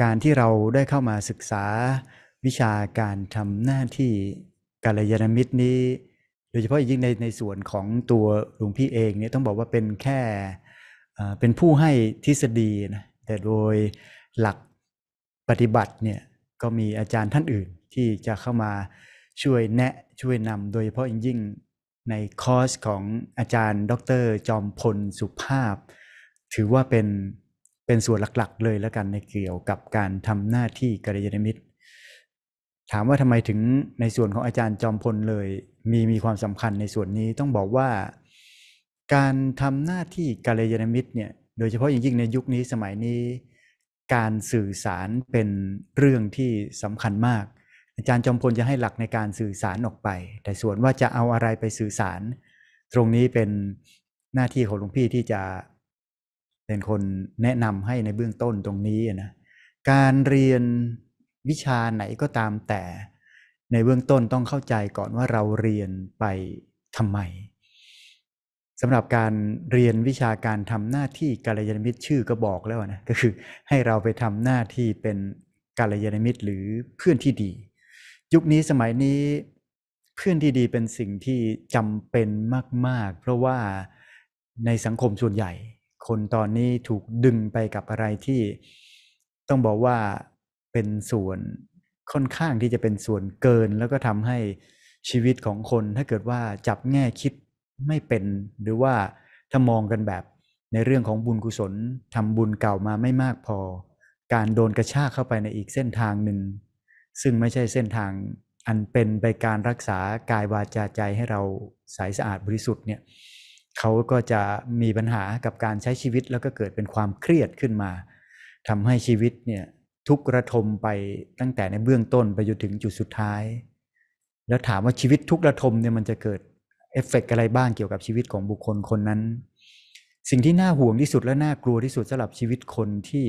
การที่เราได้เข้ามาศึกษาวิชาการทำหน้าที่กาลยานมิตรนี้ โดยเฉพาะยิ่งในในส่วนของตัวหลวงพี่เองเนี่ยต้องบอกว่าเป็นแค่เป็นผู้ให้ทฤษฎีนะแต่โดยหลักปฏิบัติเนี่ยก็มีอาจารย์ท่านอื่นที่จะเข้ามาช่วยแนะช่วยนำโดยเฉพาะยิ่งในคอร์สของอาจารย์ดร จอมพลสุภาพ ถือว่าเป็นเป็นส่วนหลักๆ เลยแล้วกันในเกี่ยวกับการทำหน้าที่กัลยาณมิตรถามว่าทำไมถึงในส่วนของอาจารย์จอมพลเลยมีมีความสำคัญในส่วนนี้ต้องบอกว่าการทำหน้าที่กัลยาณมิตรเนี่ยโดยเฉพาะอย่างยิ่งในยุคนี้สมัยนี้ การสื่อสารเป็นเรื่องที่สำคัญมาก อาจารย์จอมพลจะให้หลักในการสื่อสารออกไป แต่ส่วนว่าจะเอาอะไรไปสื่อสาร ตรงนี้เป็นหน้าที่ของหลวงพี่ที่จะเป็นคนแนะนำให้ในเบื้องต้นตรงนี้นะ การเรียนวิชาไหนก็ตามแต่ในเบื้องต้นต้องเข้าใจก่อนว่าเราเรียนไปทำไมสำหรับการเรียนวิชาการทำหน้าที่กาลยานมิตรชื่อก็บอกแล้วนะก็คือ ให้เราไปทำหน้าที่เป็นกาลยานมิตรหรือเพื่อนที่ดี ยุคนี้สมัยนี้เพื่อนที่ดีเป็นสิ่งที่จำเป็นมากๆ เพราะว่าในสังคมส่วนใหญ่คนตอนนี้ถูกดึงไปกับอะไรที่ ต้องบอกว่าเป็นส่วนค่อนข้างที่จะเป็นส่วนเกินแล้วก็ทำให้ชีวิตของคน ถ้าเกิดว่าจับแง่คิดไม่เป็น หรือว่าถ้ามองกันแบบในเรื่องของบุญกุศลทำบุญเก่ามาไม่มากพอ การโดนกระชาก เข้าไปในอีกเส้นทางหนึ่ง ซึ่งไม่ใช่เส้นทางอันเป็นไปการรักษากายวาจาใจให้เราใสสะอาดบริสุทธิ์เนี่ยเขาก็จะมีปัญหากับการใช้ชีวิตแล้วก็เกิดเป็นความเครียดขึ้นมา ทำให้ชีวิตเนี่ยทุกระทมไปตั้งแต่ในเบื้องต้น ไปจนถึงจุดสุดท้าย แล้วถามว่าชีวิตทุกระทมเนี่ยมันจะเกิดเอฟเฟกอะไรบ้างเกี่ยวกับชีวิตของบุคคลคนนั้น สิ่งที่น่าห่วงที่สุดและน่ากลัวที่สุดสำหรับชีวิตคนที่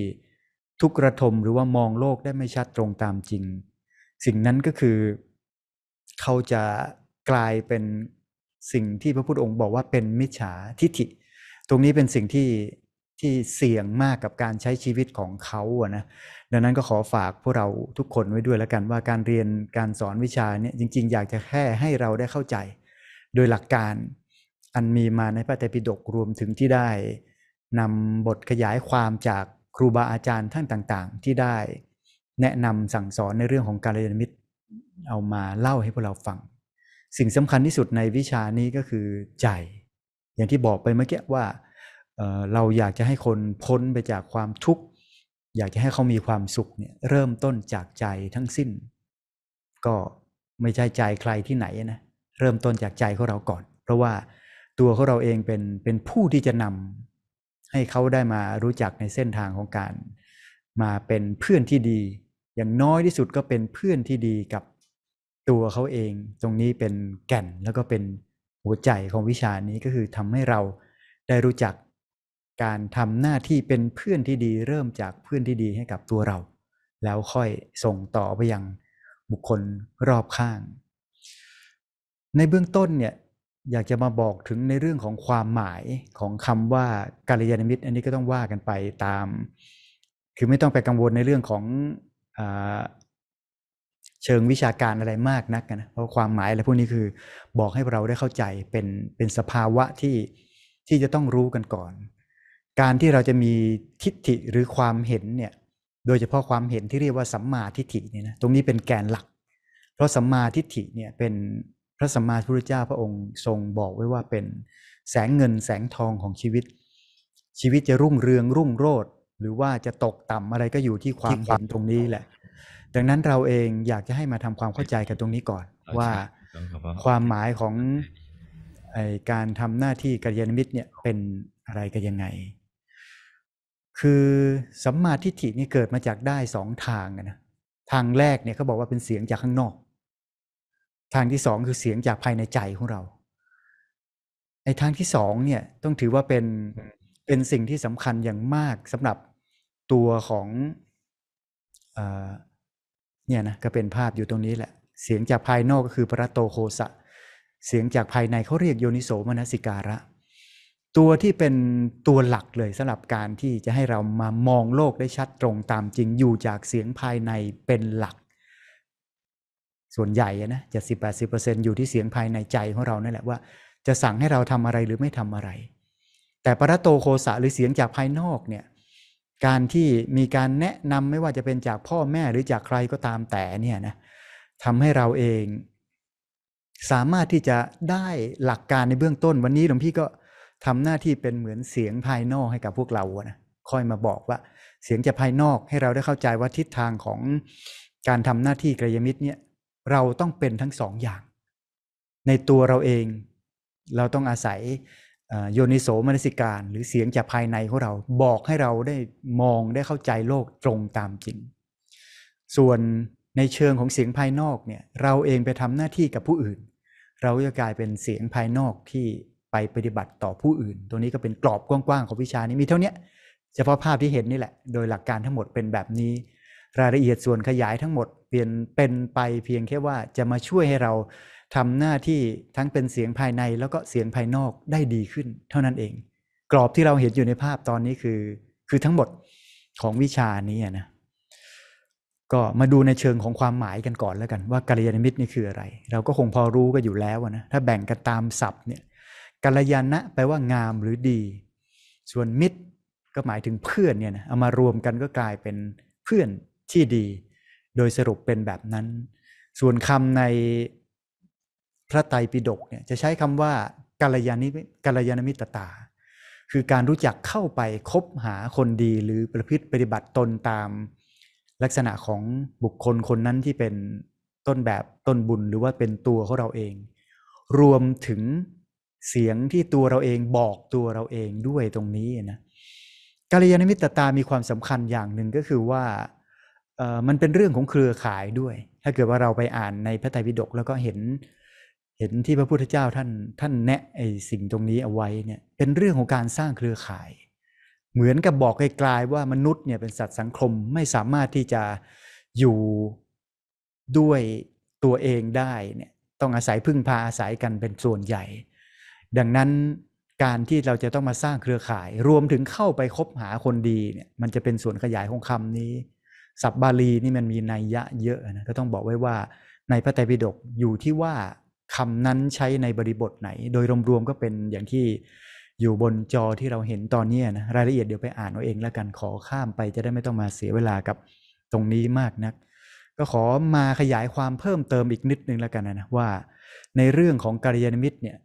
ทุกระทมหรือว่ามองโลกได้ไม่ชัด ตรงตามจริง สิ่งนั้นก็คือเขาจะกลายเป็นสิ่งที่พระพุทธองค์บอกว่าเป็นมิจฉาทิฏฐิ ตรงนี้เป็นสิ่งที่ที่เสี่ยงมากกับการใช้ชีวิตของเขาอะนะ ดังนั้นก็ขอฝากพวกเราทุกคนไว้ด้วยแล้วกันว่าการเรียนการสอนวิชาเนี่ยจริงๆ อยากจะแค่ให้เราได้เข้าใจ โดยหลักการอันมีมาในพระไตรปิฎกรวมถึงที่ได้นำบทขยายความจากครูบาอาจารย์ท่านต่าง ๆ ที่ได้ แนะนำสั่งสอนในเรื่องของการเรียนมิตรเอามาเล่าให้พวกเราฟังสิ่งสำคัญที่สุดในวิชานี้ก็คือ ใจ อย่างที่บอกไปเมื่อกี้ว่าเเราอยากจะให้คนพ้นไปจากความทุกข์ อยากจะให้เขามีความสุขเนี่ยเริ่มต้นจากใจทั้งสิ้น ก็ไม่ใช่ใจใครที่ไหนนะเริ่มต้นจากใจของเราก่อน เพราะว่าตัวของเราเองเป็นเป็นผู้ที่จะนำให้เขาได้มารู้จักในเส้นทางของการมาเป็นเพื่อนที่ดี อย่างน้อยที่สุดก็เป็นเพื่อนที่ดีกับตัวเขาเอง ตรงนี้เป็นแก่น แล้วก็เป็นหัวใจของวิชานี้ก็คือทำให้เราได้รู้จักการทำหน้าที่เป็นเพื่อนที่ดีเริ่มจากเพื่อนที่ดีให้กับตัวเรา แล้วค่อยส่งต่อไปยังบุคคลรอบข้าง ในเบื้องต้นเนี่ยอยากจะมาบอกถึงในเรื่องของความหมายของคำว่ากาลยานมิตรอันนี้ก็ต้องว่ากันไปตามคือไม่ต้องไปกังวลในเรื่องของเชิงวิชาการอะไรมากนักนะ เพราะความหมายอะไรพวกนี้คือบอกให้เราได้เข้าใจเป็นเป็นสภาวะที่ที่จะต้องรู้กันก่อน การที่เราจะมีทิฏฐิหรือความเห็นเนี่ยโดยเฉพาะความเห็นที่เรียกว่าสัมมาทิฏฐิเนี่ยนะตรงนี้เป็นแกนหลัก เพราะสัมมาทิฏฐิเนี่ยเป็นพระสัมมาพุทธเจ้าพระองค์ทรงบอกไว้ว่าเป็นแสงเงินแสงทองของชีวิต ชีวิตจะรุ่งเรืองรุ่งโรจน์หรือว่าจะตกต่ำอะไรก็อยู่ที่ความเห็นตรงนี้แหละดังนั้นเราเองอยากจะให้มาทำความเข้าใจกันตรงนี้ก่อน ว่าความหมายของการทำหน้าที่กัลยาณมิตรเนี่ยเป็นอะไรกันยังไง คือสัมมาทิฏฐินี่เกิดมาจากได้สองทางนะ ทางแรกเนี่ยเขาบอกว่าเป็นเสียงจากข้างนอก ทางที่สองคือเสียงจากภายในใจของเรา ในทางที่สองเนี่ยต้องถือว่าเป็นเป็นสิ่งที่สำคัญอย่างมากสำหรับตัวของเนี่ยนะก็เป็นภาพอยู่ตรงนี้แหละเสียงจากภายนอกก็คือพระโตโคสะเสียงจากภายในเขาเรียกโยนิโสมนสิการะ ตัวที่เป็นตัวหลักเลยสำหรับการที่จะให้เรามามองโลกได้ชัดตรงตามจริงอยู่จากเสียงภายในเป็นหลัก ส่วนใหญ่นะจะสิบแปดสิบเปอร์เซ็นอยู่ที่เสียงภายในใจของเรานั่นแหละว่า จะสั่งให้เราทำอะไรหรือไม่ทำอะไร แต่ประโตโคสะหรือเสียงจากภายนอกเนี่ยการที่มีการแนะนำไม่ว่าจะเป็นจากพ่อแม่หรือจากใครก็ตามแต่เนี่ยนะทำให้เราเอง สามารถที่จะได้หลักการในเบื้องต้น วันนี้หลวงพี่ก็ทำหน้าที่เป็นเหมือนเสียงภายนอกให้กับพวกเรานะคอยมาบอกว่าเสียงจะภายนอกให้เราได้เข้าใจว่าทิศทางของการทำหน้าที่กระยมิตรเนี่ยเราต้องเป็นทั้งสองอย่าง ในตัวเราเองเราต้องอาศัยโยนิโสมนสิการ หรือเสียงจากภายในของเราบอกให้เราได้มองได้เข้าใจโลกตรงตามจริง ส่วนในเชิงของเสียงภายนอกเนี่ยเราเองไปทำหน้าที่กับผู้อื่น เราจะกลายเป็นเสียงภายนอกที่ไปปฏิบัติต่อผู้อื่นตัวนี้ก็เป็นกรอบกว้างๆของวิชานี้มีเท่านี้ เฉพาะภาพที่เห็นนี่แหละ โดยหลักการทั้งหมดเป็นแบบนี้รายละเอียดส่วนขยายทั้งหมดเปลี่ยนเป็นไปเพียงแค่ว่าจะมาช่วยให้เราทำหน้าที่ทั้งเป็นเสียงภายใน แล้วก็เสียงภายนอกได้ดีขึ้น เท่านั้นเอง กรอบที่เราเห็นอยู่ในภาพตอนนี้คือ คือทั้งหมด ของวิชานี้นะก็มาดูในเชิงของความหมายกันก่อนแล้วกันว่ากัลยาณมิตรนี่คืออะไร เราก็คงพอรู้กันอยู่แล้วนะถ้าแบ่งกันตามศัพท์เนี่ยกัลยาณะแปลว่างามหรือดี ส่วนมิตร ก็หมายถึงเพื่อนเนี่ยนะเอามารวมกันก็กลายเป็นเพื่อนที่ดี โดยสรุปเป็นแบบนั้น ส่วนคำในพระไตรปิฎกเนี่ยจะใช้คำว่ากาลยานิกาลยานมิตรตา คือการรู้จักเข้าไปคบหาคนดีหรือประพฤติปฏิบัติตนตามลักษณะของบุคคลคนนั้นที่เป็นต้นแบบต้นบุญหรือว่าเป็นตัวของเราเอง รวมถึงเสียงที่ตัวเราเองบอกตัวเราเองด้วยตรงนี้นะกาลยานมิตตา มีความสำคัญอย่างหนึ่งก็คือว่ามันเป็นเรื่องของเครือข่ายด้วย ถ้าเกิดว่าเราไปอ่านในพระไตรปิฎกแล้วก็เห็นเห็นที่พระพุทธเจ้าท่านท่านแนะไอ้สิ่งตรงนี้เอาไว้เนี่ย เป็นเรื่องของการสร้างเครือข่าย เหมือนกับบอกไกลๆว่ามนุษย์เนี่ยเป็นสัตว์สังคม ไม่สามารถที่จะอยู่ด้วยตัวเองได้เนี่ยต้องอาศัยพึ่งพาอาศัยกันเป็นส่วนใหญ่ ดังนั้นการที่เราจะต้องมาสร้างเครือข่าย รวมถึงเข้าไปคบหาคนดีเนี่ยมันจะเป็นส่วนขยายของคำนี้ สัพบาลีนี่มันมีนัยยะเยอะนะก็ต้องบอกไว้ว่าในพระไตรปิฎกอยู่ที่ว่าคำนั้นใช้ในบริบทไหน โดยรวมๆก็เป็นอย่างที่อยู่บนจอที่เราเห็นตอนนี้นะรายละเอียดเดี๋ยวไปอ่านเอาเองแล้วกันขอข้ามไปจะได้ไม่ต้องมาเสียเวลากับตรงนี้มากนัก ก็ขอมาขยายความเพิ่มเติมอีกนิดนึงแล้วกันนะว่าในเรื่องของกัลยาณมิตรเนี่ย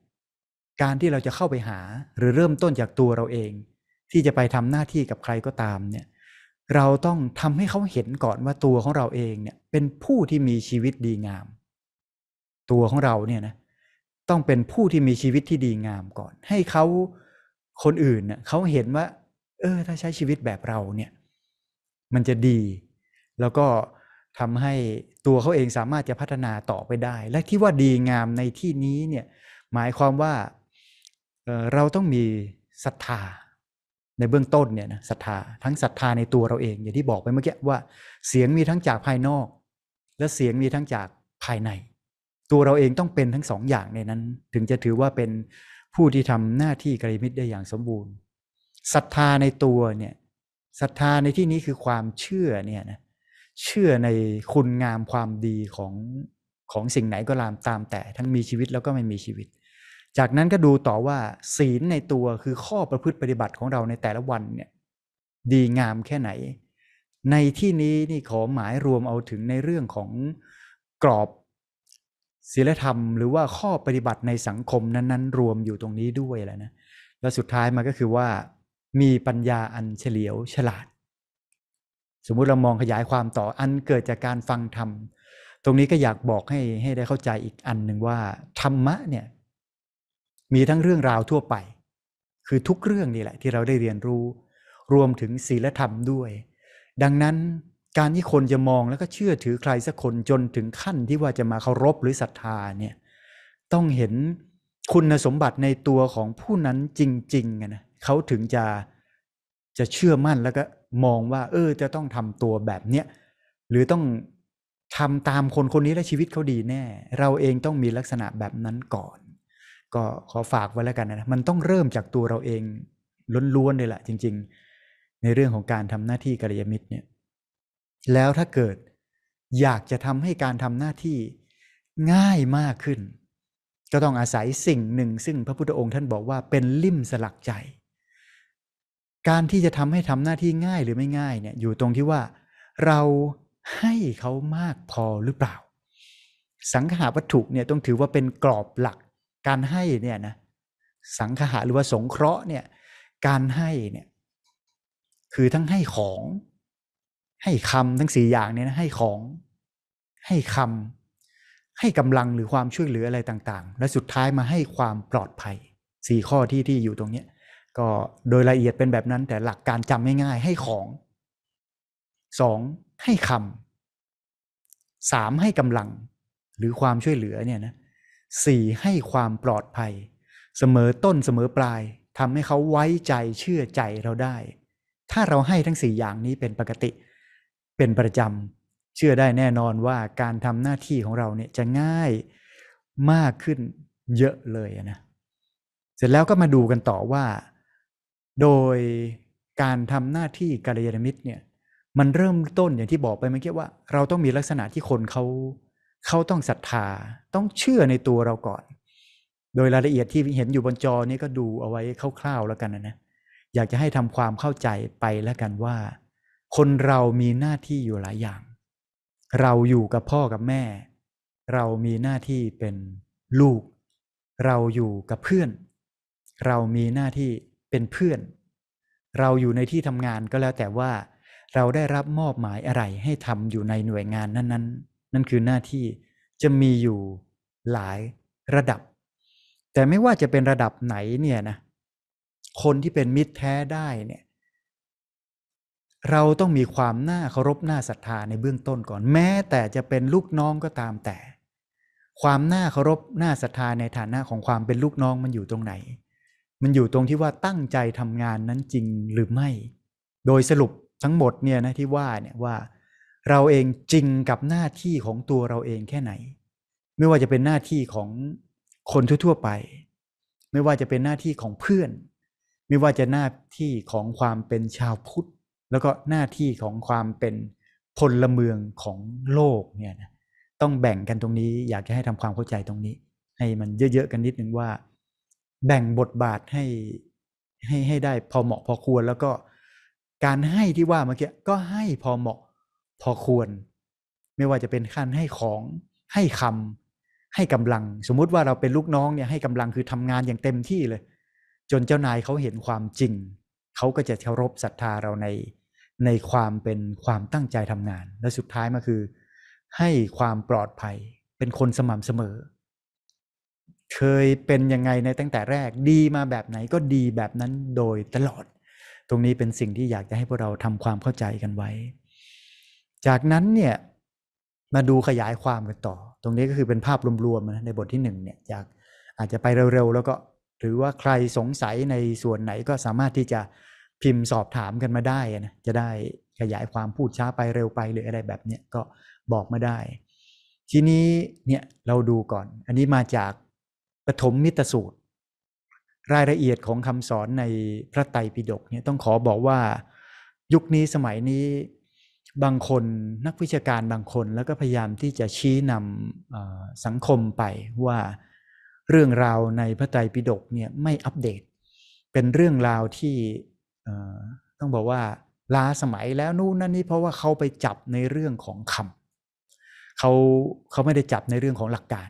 การที่เราจะเข้าไปหาหรือเริ่มต้นจากตัวเราเอง ที่จะไปทำหน้าที่กับใครก็ตามเนี่ยเราต้องทำให้เขาเห็นก่อนว่าตัวของเราเองเนี่ยเป็นผู้ที่มีชีวิตดีงามตัวของเราเนี่ยนะต้องเป็นผู้ที่มีชีวิตที่ดีงามก่อน ให้เขาคนอื่นเน่ยเขาเห็นว่า เออ ถ้าใช้ชีวิตแบบเราเนี่ย มันจะดี แล้วก็ทำให้ตัวเขาเองสามารถจะพัฒนาต่อไปได้ และที่ว่าดีงามในที่นี้เนี่ยหมายความว่าเเราต้องมีศรัทธาในเบื้องต้นเนี่ยนะศรัทธาทั้งศรัทธาในตัวเราเองอย่างที่บอกไปเมื่อกี้ว่าเสียงมีทั้งจากภายนอก และเสียงมีทั้งจากภายในตัวเราเองต้องเป็นทั้งสองอย่างในนั้น ถึงจะถือว่าเป็นผู้ที่ทำหน้าที่กริมิตได้อย่างสมบูรณ์ศรัทธาในตัวเนี่ยศรัทธาในที่นี้คือความเชื่อเนี่ยนะเชื่อในคุณงามความดีของ ของสิ่งไหนก็ลามตามแต่ทั้งมีชีวิตแล้วก็ไม่มีชีวิต จากนั้นก็ดูต่อว่าศีลในตัวคือข้อประพฤติปฏิบัติของเราในแต่ละวันเนี่ยดีงามแค่ไหน ในที่นี้นี่ขอหมายรวมเอาถึงในเรื่องของกรอบศีลธรรมหรือว่าข้อปฏิบัติในสังคมนั้น ๆ รวมอยู่ตรงนี้ด้วยแหละนะแล้วสุดท้ายมันก็คือว่ามีปัญญาอันเฉลียวฉลาด สมมุติเรามองขยายความต่ออันเกิดจากการฟังธรรม ตรงนี้ก็อยากบอกให้ให้ได้เข้าใจอีกอันหนึ่งว่าธรรมะเนี่ยมีทั้งเรื่องราวทั่วไป คือทุกเรื่องนี่แหละ ที่เราได้เรียนรู้ รวมถึงศีลธรรมด้วย ดังนั้นการที่คนจะมองแล้วก็เชื่อถือใครสักคนจนถึงขั้นที่ว่าจะมาเคารพหรือศรัทธาเนี่ยต้องเห็นคุณสมบัติในตัวของผู้นั้นจริงๆนะเขาถึงจะจะเชื่อมั่นแล้วก็มองว่า เออจะต้องทำตัวแบบเนี้ยหรือต้องทำตามคนคนนี้และชีวิตเขาดีแน่ เราเองต้องมีลักษณะแบบนั้นก่อน ก็ขอฝากไว้แล้วกันนะมันต้องเริ่มจากตัวเราเองล้วนๆเลยแหละจริง ๆในเรื่องของการทำหน้าที่กัลยาณมิตรเนี่ยแล้วถ้าเกิดอยากจะทำให้การทำหน้าที่ง่ายมากขึ้น ก็ต้องอาศัยสิ่งหนึ่ง ซึ่งพระพุทธองค์ท่านบอกว่าเป็นลิ่มสลักใจ การที่จะทำให้ทำหน้าที่ง่ายหรือไม่ง่ายเนี่ยอยู่ตรงที่ว่าเราให้เขามากพอหรือเปล่า สังขาวัตถุเนี่ยต้องถือว่าเป็นกรอบหลัก การให้เนี่ยนะสังขาหรือว่าสงเคราะห์เนี่ยการให้เนี่ยคือทั้งให้ของให้คำทั้งสี่อย่างเนี่ยนะให้ของ ให้คำให้กำลังหรือความช่วยเหลืออะไรต่างๆ และสุดท้ายมาให้ความปลอดภัยสี่ข้อที่ที่อยู่ตรงนี้ ก็โดยละเอียดเป็นแบบนั้นแต่หลักการจำง่ายๆให้ของสองให้คำสามให้กำลังหรือความช่วยเหลือเนี่ยนะสี่ให้ความปลอดภัย เสมอต้นเสมอปลายทำให้เขาไว้ใจเชื่อใจเราได้ ถ้าเราให้ทั้งสี่อย่างนี้เป็นปกติเป็นประจำ เชื่อได้แน่นอนว่าการทำหน้าที่ของเราเนี่ยจะง่ายมากขึ้นเยอะเลยนะเสร็จแล้วก็มาดูกันต่อว่า โดยการทำหน้าที่กัลยาณมิตรเนี่ย มันเริ่มต้น อย่างที่บอกไปเมื่อกี้ว่าเราต้องมีลักษณะที่คนเขาเขาต้องศรัทธา ต้องเชื่อในตัวเราก่อน โดยรายละเอียดที่เห็นอยู่บนจอนี่ก็ดูเอาไว้คร่าวๆแล้วกันนะนะอยากจะให้ทำความเข้าใจไปแล้วกันว่าคนเรามีหน้าที่อยู่หลายอย่าง เราอยู่กับพ่อกับแม่ เรามีหน้าที่เป็นลูก เราอยู่กับเพื่อน เรามีหน้าที่เป็นเพื่อน เราอยู่ในที่ทำงานก็แล้ว แต่ว่าเราได้รับมอบหมายอะไรให้ทำอยู่ในหน่วยงานนั้นๆนนนั่นคือหน้าที่จะมีอยู่หลายระดับ แต่ไม่ว่าจะเป็นระดับไหนเนี่ยนะ คนที่เป็นมิตรแท้ได้เนี่ยเราต้องมีความน่าเคารพน่าศรัทธาในเบื้องต้นก่อน แม้แต่จะเป็นลูกน้องก็ตามแต่ ความน่าเคารพน่าศรัทธาในฐานะของความเป็นลูกน้องมันอยู่ตรงไหน มันอยู่ตรงที่ว่าตั้งใจทำงานนั้นจริงหรือไม่ โดยสรุปทั้งหมดเนี่ยนะที่ว่าเนี่ยว่าเราเองจริงกับหน้าที่ของตัวเราเองแค่ไหน ไม่ว่าจะเป็นหน้าที่ของคนทั่ว ๆไป ไม่ว่าจะเป็นหน้าที่ของเพื่อน ไม่ว่าจะหน้าที่ของความเป็นชาวพุทธแล้วก็หน้าที่ของความเป็นพลเมืองของโลกเนี่ยนะต้องแบ่งกันตรงนี้อยากจะให้ทำความเข้าใจตรงนี้ ให้มันเยอะๆกันนิดนึงว่า แบ่งบทบาทให้ ให้ให้ได้พอเหมาะพอควรแล้วก็การให้ที่ว่าเมื่อกี้ก็ให้พอเหมาะพอควร ไม่ว่าจะเป็นขั้นให้ของให้คำ ให้กำลัง สมมุติว่าเราเป็นลูกน้องเนี่ยให้กำลังคือทำงานอย่างเต็มที่เลย จนเจ้านายเขาเห็นความจริงเขาก็จะเคารพศรัทธาเราในในความเป็นความตั้งใจทำงานและสุดท้ายมาคือ ให้ความปลอดภัย เป็นคนสม่ำเสมอ เคยเป็นยังไงในตั้งแต่แรกดีมาแบบไหนก็ดีแบบนั้นโดยตลอด ตรงนี้เป็นสิ่งที่อยากจะให้พวกเราทำความเข้าใจกันไว้ จากนั้นเนี่ยมาดูขยายความกันต่อ ตรงนี้ก็คือเป็นภาพรวมๆนะในบทที่หนึ่งเนี่ยอยากอาจจะไปเร็วๆ แล้วก็หรือว่าใครสงสัยในส่วนไหนก็สามารถที่จะพิมพ์ สอบถามกันมาได้นะจะได้ขยายความพูดช้าไปเร็วไป หรืออะไรแบบ เนี้ยก็บอกมาได้ ทีนี้ เนี่ย เราดูก่อนอันนี้มาจากปฐมมิตรสูตร รายละเอียดของคำสอนในพระไตรปิฎกเนี่ย ต้องขอบอกว่ายุคนี้สมัยนี้บางคน นักวิชาการบางคน แล้วก็ พยายามที่จะชี้นำสังคมไปว่าเรื่องราวในพระไตรปิฎกเนี่ยไม่อัปเดตเป็นเรื่องราวที่ต้องบอกว่าล้าสมัยแล้วนู่นนั่นนี่เพราะว่าเขาไปจับในเรื่องของคำเขาเขาไม่ได้จับในเรื่องของหลักการ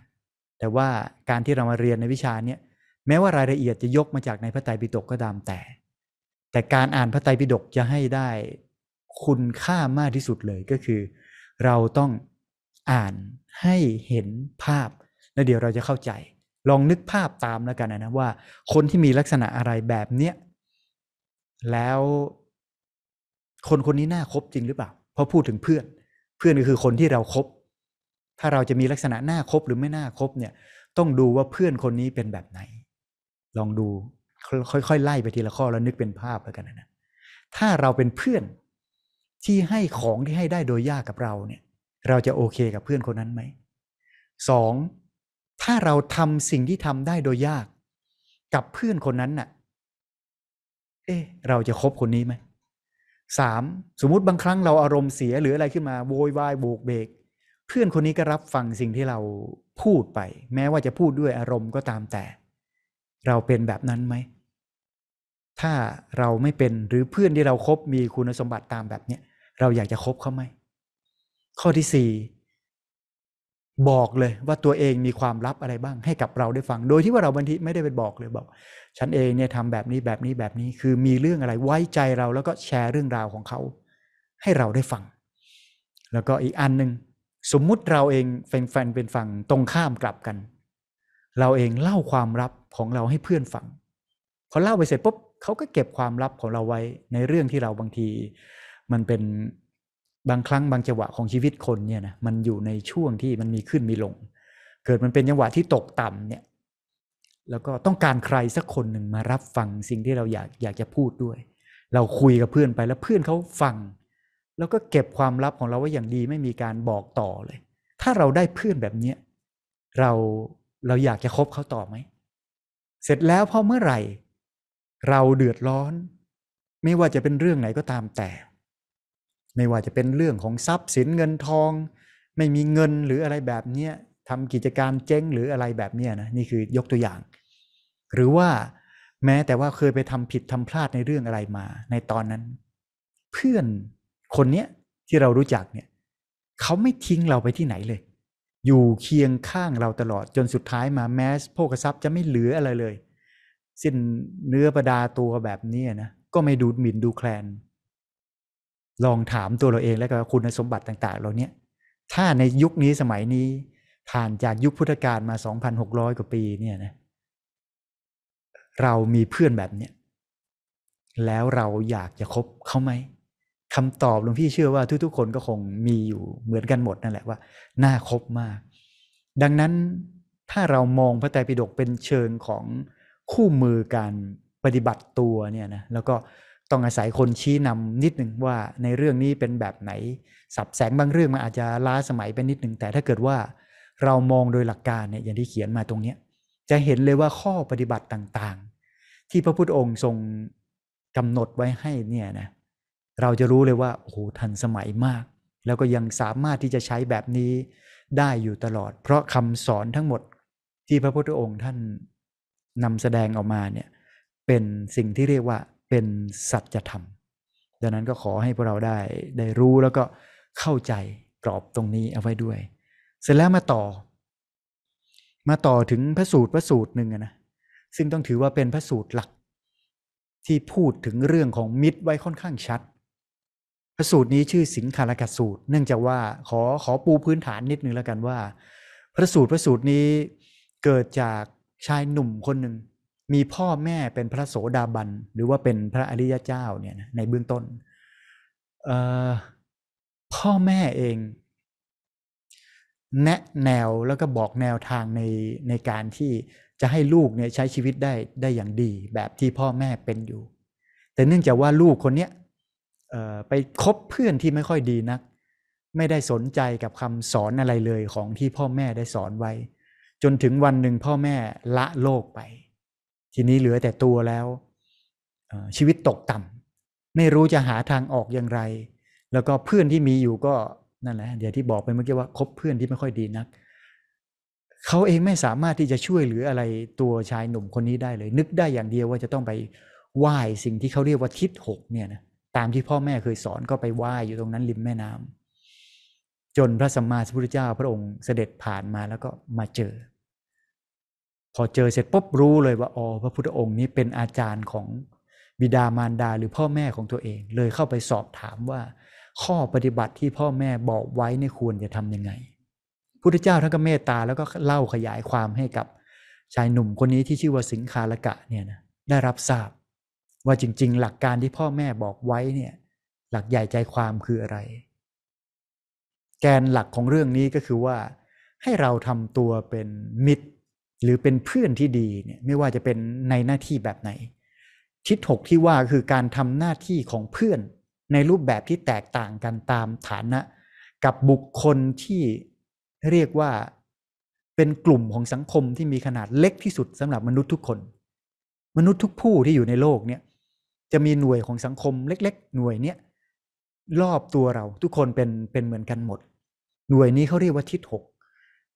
แต่ว่าการที่เรามาเรียนในวิชาเนี้ยแม้ว่ารายละเอียดจะยกมาจากในพระไตรปิฎกก็ตามแต่ แต่การอ่านพระไตรปิฎกจะให้ได้คุณค่ามากที่สุดเลยก็คือ เราต้องอ่านให้เห็นภาพแล้วเดี๋ยวเราจะเข้าใจ ลองนึกภาพตามแล้วกันนะว่าคนที่มีลักษณะอะไรแบบเนี้ยแล้วคนคนนี้น่าคบจริงหรือเปล่าเพราะพูดถึงเพื่อน เพื่อน ก็คือคนที่เราครบถ้าเราจะมีลักษณะ น่าคบหรือไม่ น่าคบเนี่ย ต้องดูว่าเพื่อนคนนี้เป็นแบบไหน ลองดูค่อย ๆ ไล่ไปทีละข้อแล้วนึกเป็นภาพแล้วกันนะ ถ้าเราเป็นเพื่อนที่ให้ของ ที่ให้ได้โดยยากกับเราเนี่ย เราจะโอเคกับเพื่อนคนนั้นไหม สอง ถ้าเราทำสิ่งที่ทำได้โดยยาก กับเพื่อนคนนั้นน่ะเอ๊ะเราจะคบคนนี้ไหมสามสมมุติบางครั้งเราอารมณ์เสียหรืออะไรขึ้นมาโวยวายโบกเบกเพื่อนคนนี้ก็รับฟังสิ่งที่เราพูดไป แม้ว่าจะพูดด้วยอารมณ์ก็ตามแต่ เราเป็นแบบนั้นไหมถ้าเราไม่เป็นหรือเพื่อนที่เราครบมีคุณสมบัติตามแบบเนี้ยเราอยากจะคบเขาไหมข้อที่สี่บอกเลยว่าตัวเองมีความลับอะไรบ้างให้กับเราได้ฟัง โดยที่ว่าเราบางทีไม่ได้ไปบอกเลยบอกฉันเองเนี่ยทำแบบนี้แบบนี้แบบนี้คือมีเรื่องอะไรไว้ใจเราแล้วก็แชร์เรื่องราวของเขาให้เราได้ฟัง แล้วก็อีกอันหนึ่งสมมุติเราเองเป็นแฟนเป็นฝั่งตรงข้ามกลับกัน เราเองเล่าความลับของเราให้เพื่อนฟังพอเล่าไปเสร็จปุ๊บเขาก็เก็บความลับของเราไว้ในเรื่องที่เราบางทีมันเป็นบางครั้งบางจังหวะของชีวิตคนเนี่ยนะมันอยู่ในช่วงที่มันมีขึ้นมีลงเกิดมันเป็นจังหวะที่ตกต่ำเนี่ย แล้วก็ต้องการใครสักคนหนึ่งมารับฟัง สิ่งที่เราอยากอยากจะพูดด้วย เราคุยกับเพื่อนไปแล้วเพื่อนเขาฟัง แล้วก็เก็บความลับของเราไว้อย่างดีไม่มีการบอกต่อเลย ถ้าเราได้เพื่อนแบบเนี้ยเราเราอยากจะคบเขาต่อไหมเสร็จแล้วพอเมื่อไหร่ เราเดือดร้อน ไม่ว่าจะเป็นเรื่องไหนก็ตามแต่ไม่ว่าจะเป็นเรื่องของทรัพย์สินเงินทอง ไม่มีเงินหรืออะไรแบบนี้ทำกิจการเจ๊งหรืออะไรแบบนี้นะนี่คือยกตัวอย่าง หรือว่าแม้แต่ว่าเคยไปทำผิดทำพลาดในเรื่องอะไรมา ในตอนนั้น เพื่อนคนเนี้ยที่เรารู้จักเนี่ยเขาไม่ทิ้งเราไปที่ไหนเลย อยู่เคียงข้างเราตลอดจนสุดท้ายมาแมสโภกทรัพย์จะไม่เหลืออะไรเลย สิ้นเนื้อประดาตัวแบบนี้นะ ก็ไม่ดูดหมิ่นดูแคลนลองถามตัวเราเองแล้วก็คุณสมบัติต่าง ๆเราเนี้ยถ้าในยุคนี้สมัยนี้ผ่านจากยุคพุทธกาลมา 2,600 กว่าปีเนี่ยนะเรามีเพื่อนแบบเนี้ยแล้วเราอยากจะคบเขาไหมคำตอบหลวงพี่เชื่อว่าทุกๆคนก็คงมีอยู่เหมือนกันหมดนั่นแหละว่าน่าคบมาก ดังนั้นถ้าเรามองพระไตรปิฎกเป็นเชิงของคู่มือการปฏิบัติตัวเนี่ยนะแล้วก็ต้องอาศัยคนชี้นำนิดหนึ่งว่าในเรื่องนี้เป็นแบบไหนสับแสงบางเรื่องมันอาจจะล้าสมัยไปนิดหนึ่งแต่ถ้าเกิดว่าเรามองโดยหลักการเนี่ยอย่างที่เขียนมาตรงนี้ จะเห็นเลยว่าข้อปฏิบัติต่างๆ ที่พระพุทธองค์ทรงกำหนดไว้ให้เนี่ยนะเราจะรู้เลยว่าโอ้โหทันสมัยมาก แล้วก็ยังสามารถที่จะใช้แบบนี้ได้อยู่ตลอด เพราะคำสอนทั้งหมดที่พระพุทธองค์ท่านนำแสดงออกมาเนี่ยเป็นสิ่งที่เรียกว่าเป็นสัจธรรมดังนั้นก็ขอให้พวกเราได้ได้รู้แล้วก็เข้าใจกรอบตรงนี้เอาไว้ด้วย เสร็จแล้วมาต่อ มาต่อถึงพระสูตร พระสูตรหนึ่งนะซึ่งต้องถือว่าเป็นพระสูตรหลัก ที่พูดถึงเรื่องของมิตรไว้ค่อนข้างชัด พระสูตรนี้ชื่อสิงคารกสูตร เนื่องจากว่าขอขอปูพื้นฐานนิดนึงแล้วกันว่า พระสูตรพระสูตรนี้เกิดจากชายหนุ่มคนหนึ่งมีพ่อแม่เป็นพระโสดาบันหรือว่าเป็นพระอริยเจ้าเนี่ยในเบื้องต้นพ่อแม่เองแนะแนวแล้วก็บอกแนวทางในในการที่จะให้ลูกเนี่ยใช้ชีวิตได้ได้อย่างดีแบบที่พ่อแม่เป็นอยู่ แต่เนื่องจากว่าลูกคนเนี้ยไปคบเพื่อนที่ไม่ค่อยดีนัก ไม่ได้สนใจกับคำสอนอะไรเลยของที่พ่อแม่ได้สอนไว้ จนถึงวันหนึ่งพ่อแม่ละโลกไปทีนี้เหลือแต่ตัวแล้วชีวิตตกต่ำไม่รู้จะหาทางออกอย่างไร แล้วก็เพื่อนที่มีอยู่ก็นั่นแหละเดี๋ยวที่บอกไปเมื่อกี้ว่าคบเพื่อนที่ไม่ค่อยดีนักเขาเองไม่สามารถที่จะช่วยเหลืออะไรตัวชายหนุ่มคนนี้ได้เลย นึกได้อย่างเดียวว่าจะต้องไปไหว้สิ่งที่เขาเรียกว่าทิศหกเนี่ยนะตามที่พ่อแม่เคยสอนก็ไปไหว้อยู่ตรงนั้นริมแม่น้ำ จนพระสัมมาสัมพุทธเจ้าพระองค์เสด็จผ่านมาแล้วก็มาเจอพอเจอเสร็จปุ๊บรู้เลยว่าอ๋อพระพุทธองค์นี้เป็นอาจารย์ของบิดามารดาหรือพ่อแม่ของตัวเอง เลยเข้าไปสอบถามว่า ข้อปฏิบัติที่พ่อแม่บอกไว้ในควรจะทํำยังไง พุทธเจ้าท่านก็เมตตาแล้วก็เล่าขยายความให้กับชายหนุ่มคนนี้ที่ชื่อว่าสิงคาลกะเนี่ยนะได้รับทราบว่าจริงๆหลักการที่พ่อแม่บอกไว้เนี่ยหลักใหญ่ใจความคืออะไร แกนหลักของเรื่องนี้ก็คือว่าให้เราทำตัวเป็นมิตรหรือเป็นเพื่อนที่ดีเนี่ยไม่ว่าจะเป็นในหน้าที่แบบไหนทิศหกที่ว่าคือการทำหน้าที่ของเพื่อนในรูปแบบที่แตกต่างกันตามฐานะ กับบุคคลที่เรียกว่าเป็นกลุ่มของสังคมที่มีขนาดเล็กที่สุดสำหรับมนุษย์ทุกคน มนุษย์ทุกผู้ที่อยู่ในโลกเนี่ยจะมีหน่วยของสังคมเล็กๆ หน่วยเนี้ยรอบตัวเราทุกคนเป็นเป็นเหมือนกันหมด หน่วยนี้เขาเรียกว่าทิศหก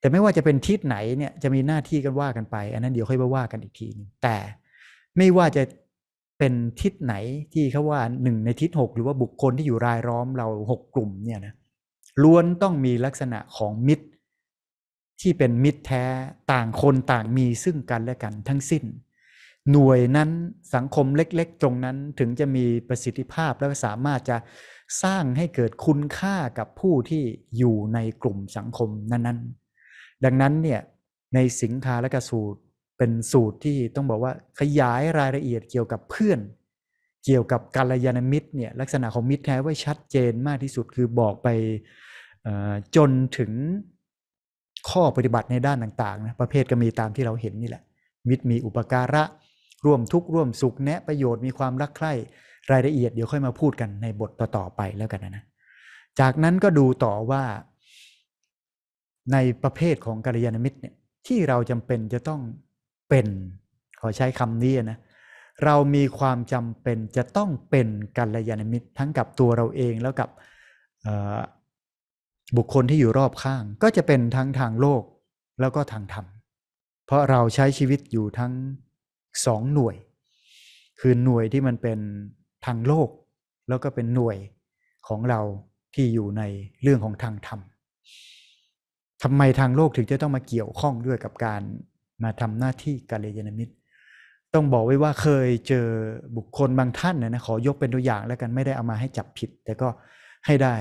แต่ไม่ว่าจะเป็น ทิศไหนเนี่ยจะมีหน้าที่กันว่ากันไป อันนั้นเดี๋ยวค่อยมาว่ากันอีกทีนึงแต่ไม่ว่าจะเป็นทิศไหนที่เขาว่าหนึ่งในทิศหกหรือว่าบุคคลที่อยู่รายล้อมเราหกกลุ่มเนี่ยนะล้วนต้องมีลักษณะของมิตรที่เป็นมิตรแท้ต่างคนต่างมีซึ่งกันและกันทั้งสิ้น หน่วยนั้นสังคมเล็กๆ ตรงนั้นถึงจะมีประสิทธิภาพและสามารถจะสร้างให้เกิดคุณค่ากับผู้ที่อยู่ในกลุ่มสังคมนั้นๆดังนั้นเนี่ยในสิงคาและกสูตร เป็นสูตรที่ต้องบอกว่าขยายรายละเอียดเกี่ยวกับเพื่อนเกี่ยวกับกาลยานมิตรเนี่ยลักษณะของมิตรแท้ไว้ชัดเจนมากที่สุดคือบอกไปจนถึงข้อปฏิบัติในด้านต่างๆนะประเภทก็มีตามที่เราเห็นนี่แหละ มิตรมีอุปการะ ร่วมทุกข์ร่วมสุขแนะประโยชน์มีความรักใคร่รายละเอียดเดี๋ยวค่อยมาพูดกันในบทต่อๆไปแล้วกันนะ จากนั้นก็ดูต่อว่าในประเภทของกัลยาณมิตรเนี่ยที่เราจำเป็นจะต้องเป็น ขอใช้คำนี้นะเรามีความจำเป็นจะต้องเป็นกัลยาณมิตรทั้งกับตัวเราเองแล้วกับบุคคลที่อยู่รอบข้าง ก็จะเป็นทั้งทางโลกแล้วก็ทางธรรมเพราะเราใช้ชีวิตอยู่ทั้งสองหน่วย คือหน่วยที่มันเป็นทางโลก แล้วก็เป็นหน่วยของเราที่อยู่ในเรื่องของทางธรรมทำไมทางโลกถึงจะต้องมาเกี่ยวข้องด้วยกับการมาทำหน้าที่กาเลยานมิตร ต้องบอกไว้ว่าเคยเจอบุคคลบางท่านนะขอยกเป็นตัวอย่างแล้วกันไม่ได้เอามาให้จับผิด แต่ก็ให้ได้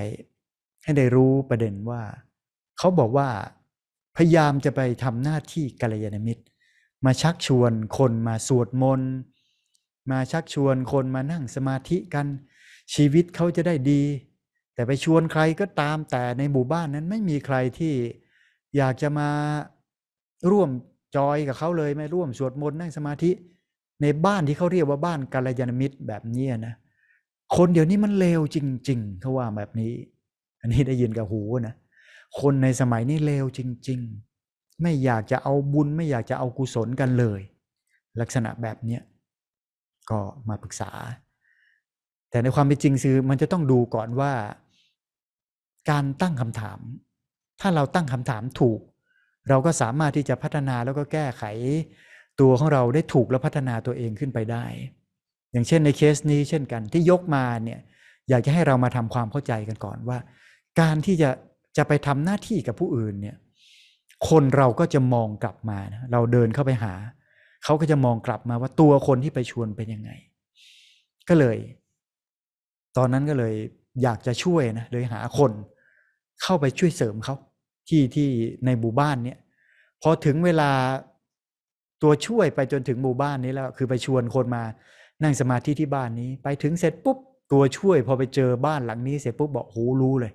ให้ได้รู้ประเด็นว่าเขาบอกว่าพยายามจะไปทำหน้าที่กาเลยานมิตร มาชักชวนคนมาสวดมนต์ มาชักชวนคนมานั่งสมาธิกันชีวิตเขาจะได้ดี แต่ไปชวนใครก็ตามแต่ในหมู่บ้านนั้นไม่มีใครที่อยากจะมาร่วมจอยกับเขาเลยไหมร่วมสวดมนต์นั่งสมาธิ ในบ้านที่เขาเรียกว่าบ้านกาลยานมิตรแบบนี้นะคนเดี๋ยวนี้มันเลวจริง ๆเขาว่าแบบนี้ อันนี้ได้ยินกับหูนะคนในสมัยนี้เลวจริง ๆ ไม่อยากจะเอาบุญ ไม่อยากจะเอากุศลกันเลย ลักษณะแบบเนี้ก็มาปรึกษา แต่ในความเป็นจริงคือมันจะต้องดูก่อนว่า การตั้งคำถามถ้าเราตั้งคำถามถูก เราก็สามารถที่จะพัฒนาแล้วก็แก้ไขตัวของเราได้ถูกแล้วพัฒนาตัวเองขึ้นไปได้ อย่างเช่นในเคสนี้เช่นกันที่ยกมาเนี่ยอยากจะให้เรามาทำความเข้าใจกันก่อนว่าการที่จะ จะไปทำหน้าที่กับผู้อื่นเนี่ยคนเราก็จะมองกลับมานะเราเดินเข้าไปหา เขาก็จะมองกลับมาว่าตัวคนที่ไปชวนเป็นยังไง ก็เลย ตอนนั้นก็เลยอยากจะช่วยนะเลยหาคนเข้าไปช่วยเสริมเขาที่ที่ในหมู่บ้านเนี่ยพอถึงเวลาตัวช่วยไปจนถึงหมู่บ้านนี้แล้วคือไปชวนคนมานั่งสมาธิที่บ้านนี้ ไปถึงเสร็จปุ๊บตัวช่วย พอไปเจอบ้านหลังนี้ เสร็จปุ๊บบอกโหรู้เลย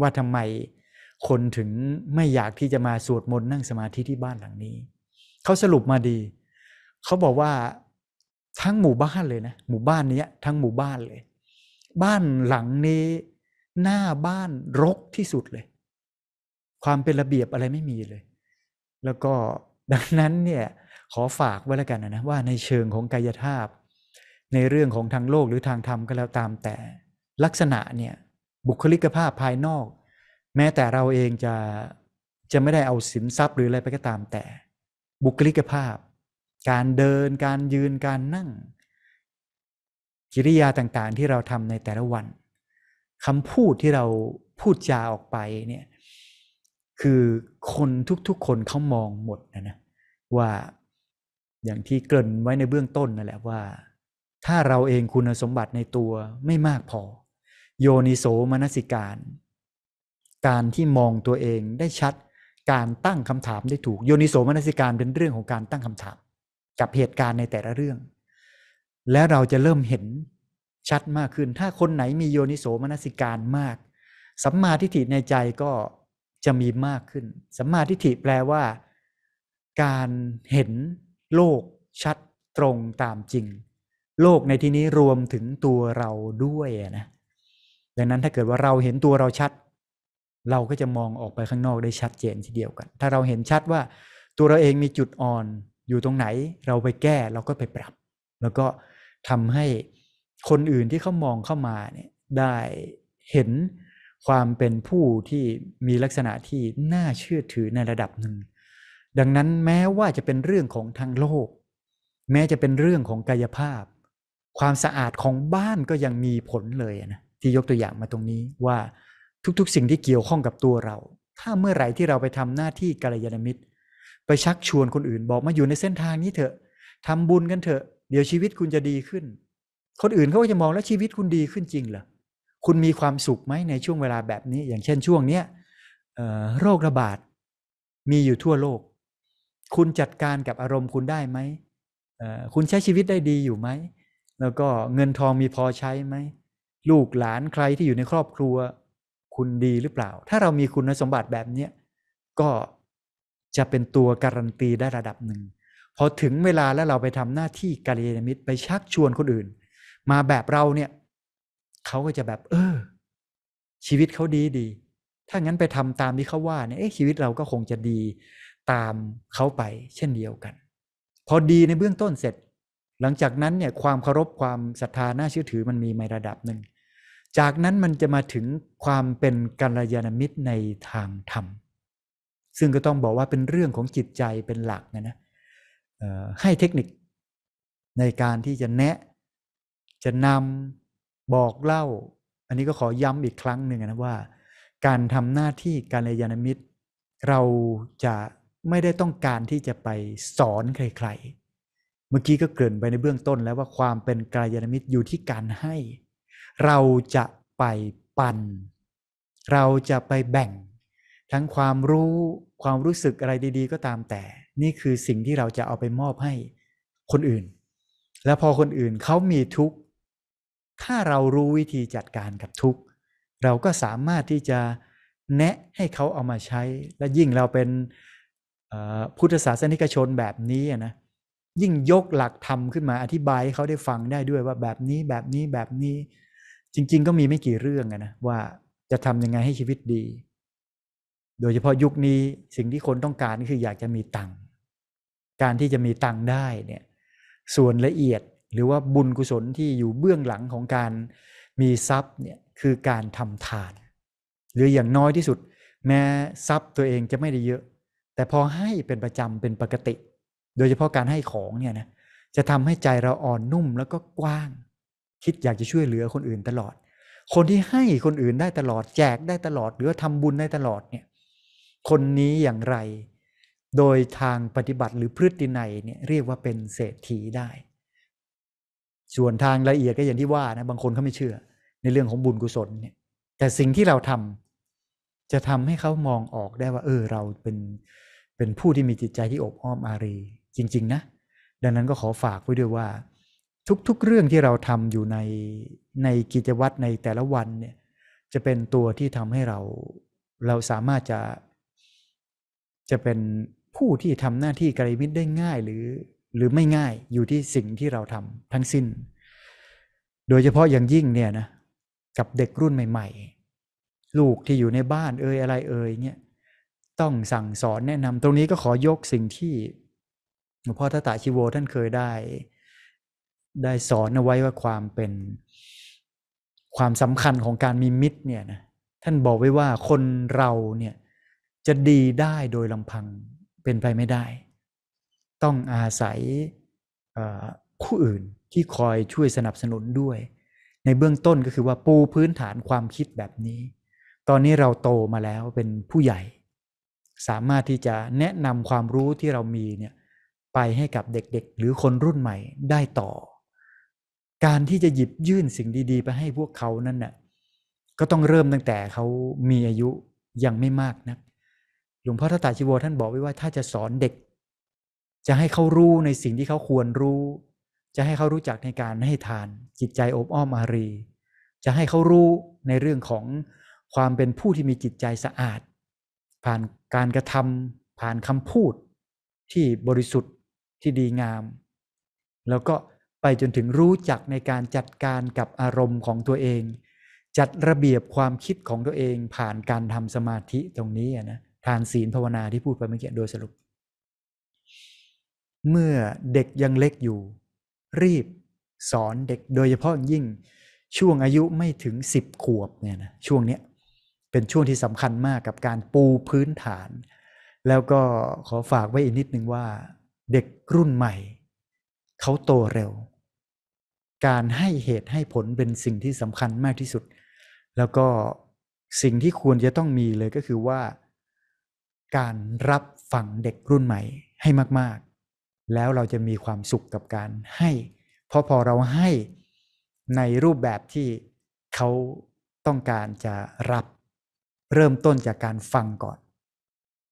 ว่าทำไมคนถึงไม่อยากที่จะมาสวดมนต์นั่งสมาธิที่บ้านหลังนี้เขาสรุปมาดีเขาบอกว่าทั้งหมู่บ้านเลยนะ หมู่บ้านนี้ทั้งหมู่บ้านเลย บ้านหลังนี้ หน้าบ้านรกที่สุดเลยความเป็นระเบียบอะไรไม่มีเลย แล้วก็ดังนั้นเนี่ยขอฝากไว้แล้วกันนะว่าในเชิงของกายภาพในเรื่องของทางโลกหรือทางธรรมก็แล้วตามแต่ ลักษณะเนี่ยบุคลิกภาพภายนอก แม้แต่เราเองจะจะไม่ได้เอาสินทรัพย์หรืออะไรไปก็ตามแต่ บุคลิกภาพ การเดินการยืนการนั่ง กิริยาต่างๆ ที่เราทำในแต่ละวันคำพูดที่เราพูดจาออกไปเนี่ยคือคนทุกๆคนเขามองหมดนะนะว่าอย่างที่เกริ่นไว้ในเบื้องต้นนั่นแหละว่า ถ้าเราเองคุณสมบัติในตัวไม่มากพอ โยนิโสมนสิการ การที่มองตัวเองได้ชัดการตั้งคำถามได้ถูกโยนิโสมนสิการเป็นเรื่องของการตั้งคำถามกับเหตุการณ์ในแต่ละเรื่อง แล้วเราจะเริ่มเห็นชัดมากขึ้น ถ้าคนไหนมีโยนิโสมนสิการมากสัมมาทิฏฐิในใจก็จะมีมากขึ้นสัมมาทิฏฐิแปลว่า การเห็นโลกชัดตรงตามจริง โลกในที่นี้รวมถึงตัวเราด้วยนะ ดังนั้นถ้าเกิดว่าเราเห็นตัวเราชัด เราก็จะมองออกไปข้างนอกได้ชัดเจนทีเดียวกัน ถ้าเราเห็นชัดว่าตัวเราเองมีจุดอ่อนอยู่ตรงไหน เราไปแก้เราก็ไปปรับ แล้วก็ทำให้คนอื่นที่เขามองเข้ามาเนี่ยได้เห็นความเป็นผู้ที่มีลักษณะที่น่าเชื่อถือในระดับหนึ่งดังนั้นแม้ว่าจะเป็นเรื่องของทางโลกแม้จะเป็นเรื่องของกายภาพ ความสะอาดของบ้านก็ยังมีผลเลยนะ ที่ยกตัวอย่างมาตรงนี้ว่าทุก ๆ สิ่งที่เกี่ยวข้องกับตัวเรา ถ้าเมื่อไหร่ที่เราไปทำหน้าที่กัลยาณมิตร ไปชักชวนคนอื่นบอกมาอยู่ในเส้นทางนี้เถอะ ทำบุญกันเถอะเดี๋ยวชีวิตคุณจะดีขึ้น คนอื่นเขาก็จะมองแล้วชีวิตคุณดีขึ้นจริงเหรอคุณ มีความสุขไหมในช่วงเวลาแบบนี้ อย่างเช่น ช่วง เนี้ยโรค ระบาดมีอยู่ทั่วโลก คุณจัดการกับอารมณ์คุณได้ไหม คุณใช้ชีวิตได้ดีอยู่ไหม แล้วก็เงินทองมีพอใช้ไหม ลูกหลานใครที่อยู่ในครอบครัว คุณดีหรือเปล่า ถ้าเรามีคุณสมบัติแบบนี้ก็จะเป็นตัวการันตีได้ระดับหนึ่งพอถึงเวลาแล้วเราไปทำหน้าที่กาลยานมิตรไปชักชวนคนอื่น มาแบบเราเนี่ยเขาก็จะแบบ เออชีวิตเขาดีดี ถ้างั้นไปทำตามที่เขาว่าเนี่ยชีวิตเราก็คงจะดีตามเขาไปเช่นเดียวกัน พอดีในเบื้องต้นเสร็จ หลังจากนั้นเนี่ยความเคารพความศรัทธาน่าเชื่อถือมันมีในระดับหนึ่งจากนั้นมันจะมาถึงความเป็นกัลยาณมิตรในทางธรรม ซึ่งก็ต้องบอกว่าเป็นเรื่องของจิตใจเป็นหลักนะนะให้เทคนิคในการที่จะแนะจะนำบอกเล่า อันนี้ก็ขอย้ำอีกครั้งหนึ่งนะว่าการทำหน้าที่การยานมิตรเราจะไม่ได้ต้องการที่จะไปสอนใคร ๆ เมื่อกี้ ก็ เกริ่นไปในเบื้องต้น แล้วว่าความเป็นกายานมิตรอยู่ที่การให้ เราจะไปปัน เราจะไปแบ่งทั้งความรู้ความรู้สึกอะไรดี ๆ ก็ตามแต่ นี่คือสิ่งที่เราจะเอาไปมอบให้คนอื่น และพอคนอื่นเขามีทุกข์ถ้าเรารู้วิธีจัดการกับทุกข์เราก็สามารถที่จะแนะให้เขาเอามาใช้ และยิ่งเราเป็นพุทธศาสนิกชนแบบนี้นะ ยิ่งยกหลักธรรมขึ้นมาอธิบายให้เขาได้ฟังได้ด้วยว่าแบบนี้แบบนี้แบบนี้ จริง ๆ ก็มีไม่กี่เรื่องนะว่าจะทำยังไงให้ชีวิตดี โดยเฉพาะยุคนี้สิ่งที่คนต้องการคืออยากจะมีตังค์ การที่จะมีตังค์ได้เนี่ย ส่วนละเอียดหรือว่าบุญกุศลที่อยู่เบื้องหลังของการมีทรัพย์เนี่ยคือการทำทาน หรืออย่างน้อยที่สุด แม้ทรัพย์ตัวเองจะไม่ได้เยอะ แต่พอให้เป็นประจำเป็นปกติ โดยเฉพาะการให้ของเนี่ยนะจะทำให้ใจเราอ่อนนุ่มแล้วก็กว้าง คิดอยากจะช่วยเหลือคนอื่นตลอด คนที่ให้คนอื่นได้ตลอดแจกได้ตลอด หรือทำบุญได้ตลอดเนี่ยคนนี้อย่างไร โดยทางปฏิบัติหรือพฤตินัยเนี่ยเรียกว่าเป็นเศรษฐีได้ส่วนทางละเอียดก็อย่างที่ว่านะ บางคนเขาไม่เชื่อในเรื่องของบุญกุศลเนี่ย แต่สิ่งที่เราทำจะทำให้เขามองออกได้ว่า เออเราเป็นเป็นผู้ที่มีจิตใจที่อบอ้อมอารี จริงๆนะ ดังนั้นก็ขอฝากไว้ด้วยว่า ทุกๆเรื่องที่เราทำอยู่ในในกิจวัตรในแต่ละวันเนี่ย จะเป็นตัวที่ทำให้เราเราสามารถจะจะเป็นผู้ที่ทำหน้าที่กรมิตได้ง่ายหรือหรือไม่ง่ายอยู่ที่สิ่งที่เราทำทั้งสิ้น โดยเฉพาะอย่างยิ่งเนี่ยนะกับเด็กรุ่นใหม่ ๆ ลูกที่อยู่ในบ้านเอ่ยอะไรเอ่ยเนี่ยต้องสั่งสอนแนะนำตรงนี้ก็ขอยกสิ่งที่หลวงพ่อทตาชิโวท่านเคยได้ ได้สอนเอาไว้ว่าความเป็น ความสำคัญของการมีมิตรเนี่ยนะท่านบอกไว้ว่าคนเราเนี่ยจะดีได้โดยลำพังเป็นไปไม่ได้ต้องอาศัยคู่อื่นที่คอยช่วยสนับสนุนด้วย ในเบื้องต้นก็คือว่าปูพื้นฐานความคิดแบบนี้ ตอนนี้เราโตมาแล้วเป็นผู้ใหญ่ สามารถที่จะแนะนำความรู้ที่เรามีเนี่ยไปให้กับเด็กๆ หรือคนรุ่นใหม่ได้ต่อ การที่จะหยิบยื่นสิ่งดีๆไปให้พวกเขานั่นน่ะก็ต้องเริ่มตั้งแต่เขามีอายุ ยังไม่มากนะักหลวงพ่อทัตตาชิวท่านบอกไว้ว่าถ้าจะสอนเด็กจะให้เขารู้ในสิ่งที่เขาควรรู้ จะให้เขารู้จักในการให้ทาน จิตใจอบอ้อมอารี จะให้เขารู้ในเรื่องของความเป็นผู้ที่มีจิตใจสะอาด ผ่านการกระทำผ่านคำพูดที่บริสุทธิ์ ที่ดีงาม แล้วก็ไปจนถึงรู้จักในการจัดการกับอารมณ์ของตัวเอง จัดระเบียบความคิดของตัวเองผ่านการทำสมาธิตรงนี้นะทานศีลภาวนาที่พูดไปเมื่อกี้โดยสรุปเมื่อเด็กยังเล็กอยู่ รีบสอนเด็กโดยเฉพาะยิ่งช่วงอายุไม่ถึง 10 ขวบเนี่ยนะช่วงเนี้ยเป็นช่วงที่สำคัญมากกับการปูพื้นฐาน แล้วก็ขอฝากไว้อีกนิดนึงว่าเด็กรุ่นใหม่ เขาโตเร็ว การให้เหตุให้ผลเป็นสิ่งที่สำคัญมากที่สุด แล้วก็สิ่งที่ควรจะต้องมีเลยก็คือว่า การรับฟังเด็กรุ่นใหม่ให้มากๆแล้วเราจะมีความสุขกับการให้เพราะพอเราให้ในรูปแบบที่เขาต้องการจะรับ เริ่มต้นจากการฟังก่อน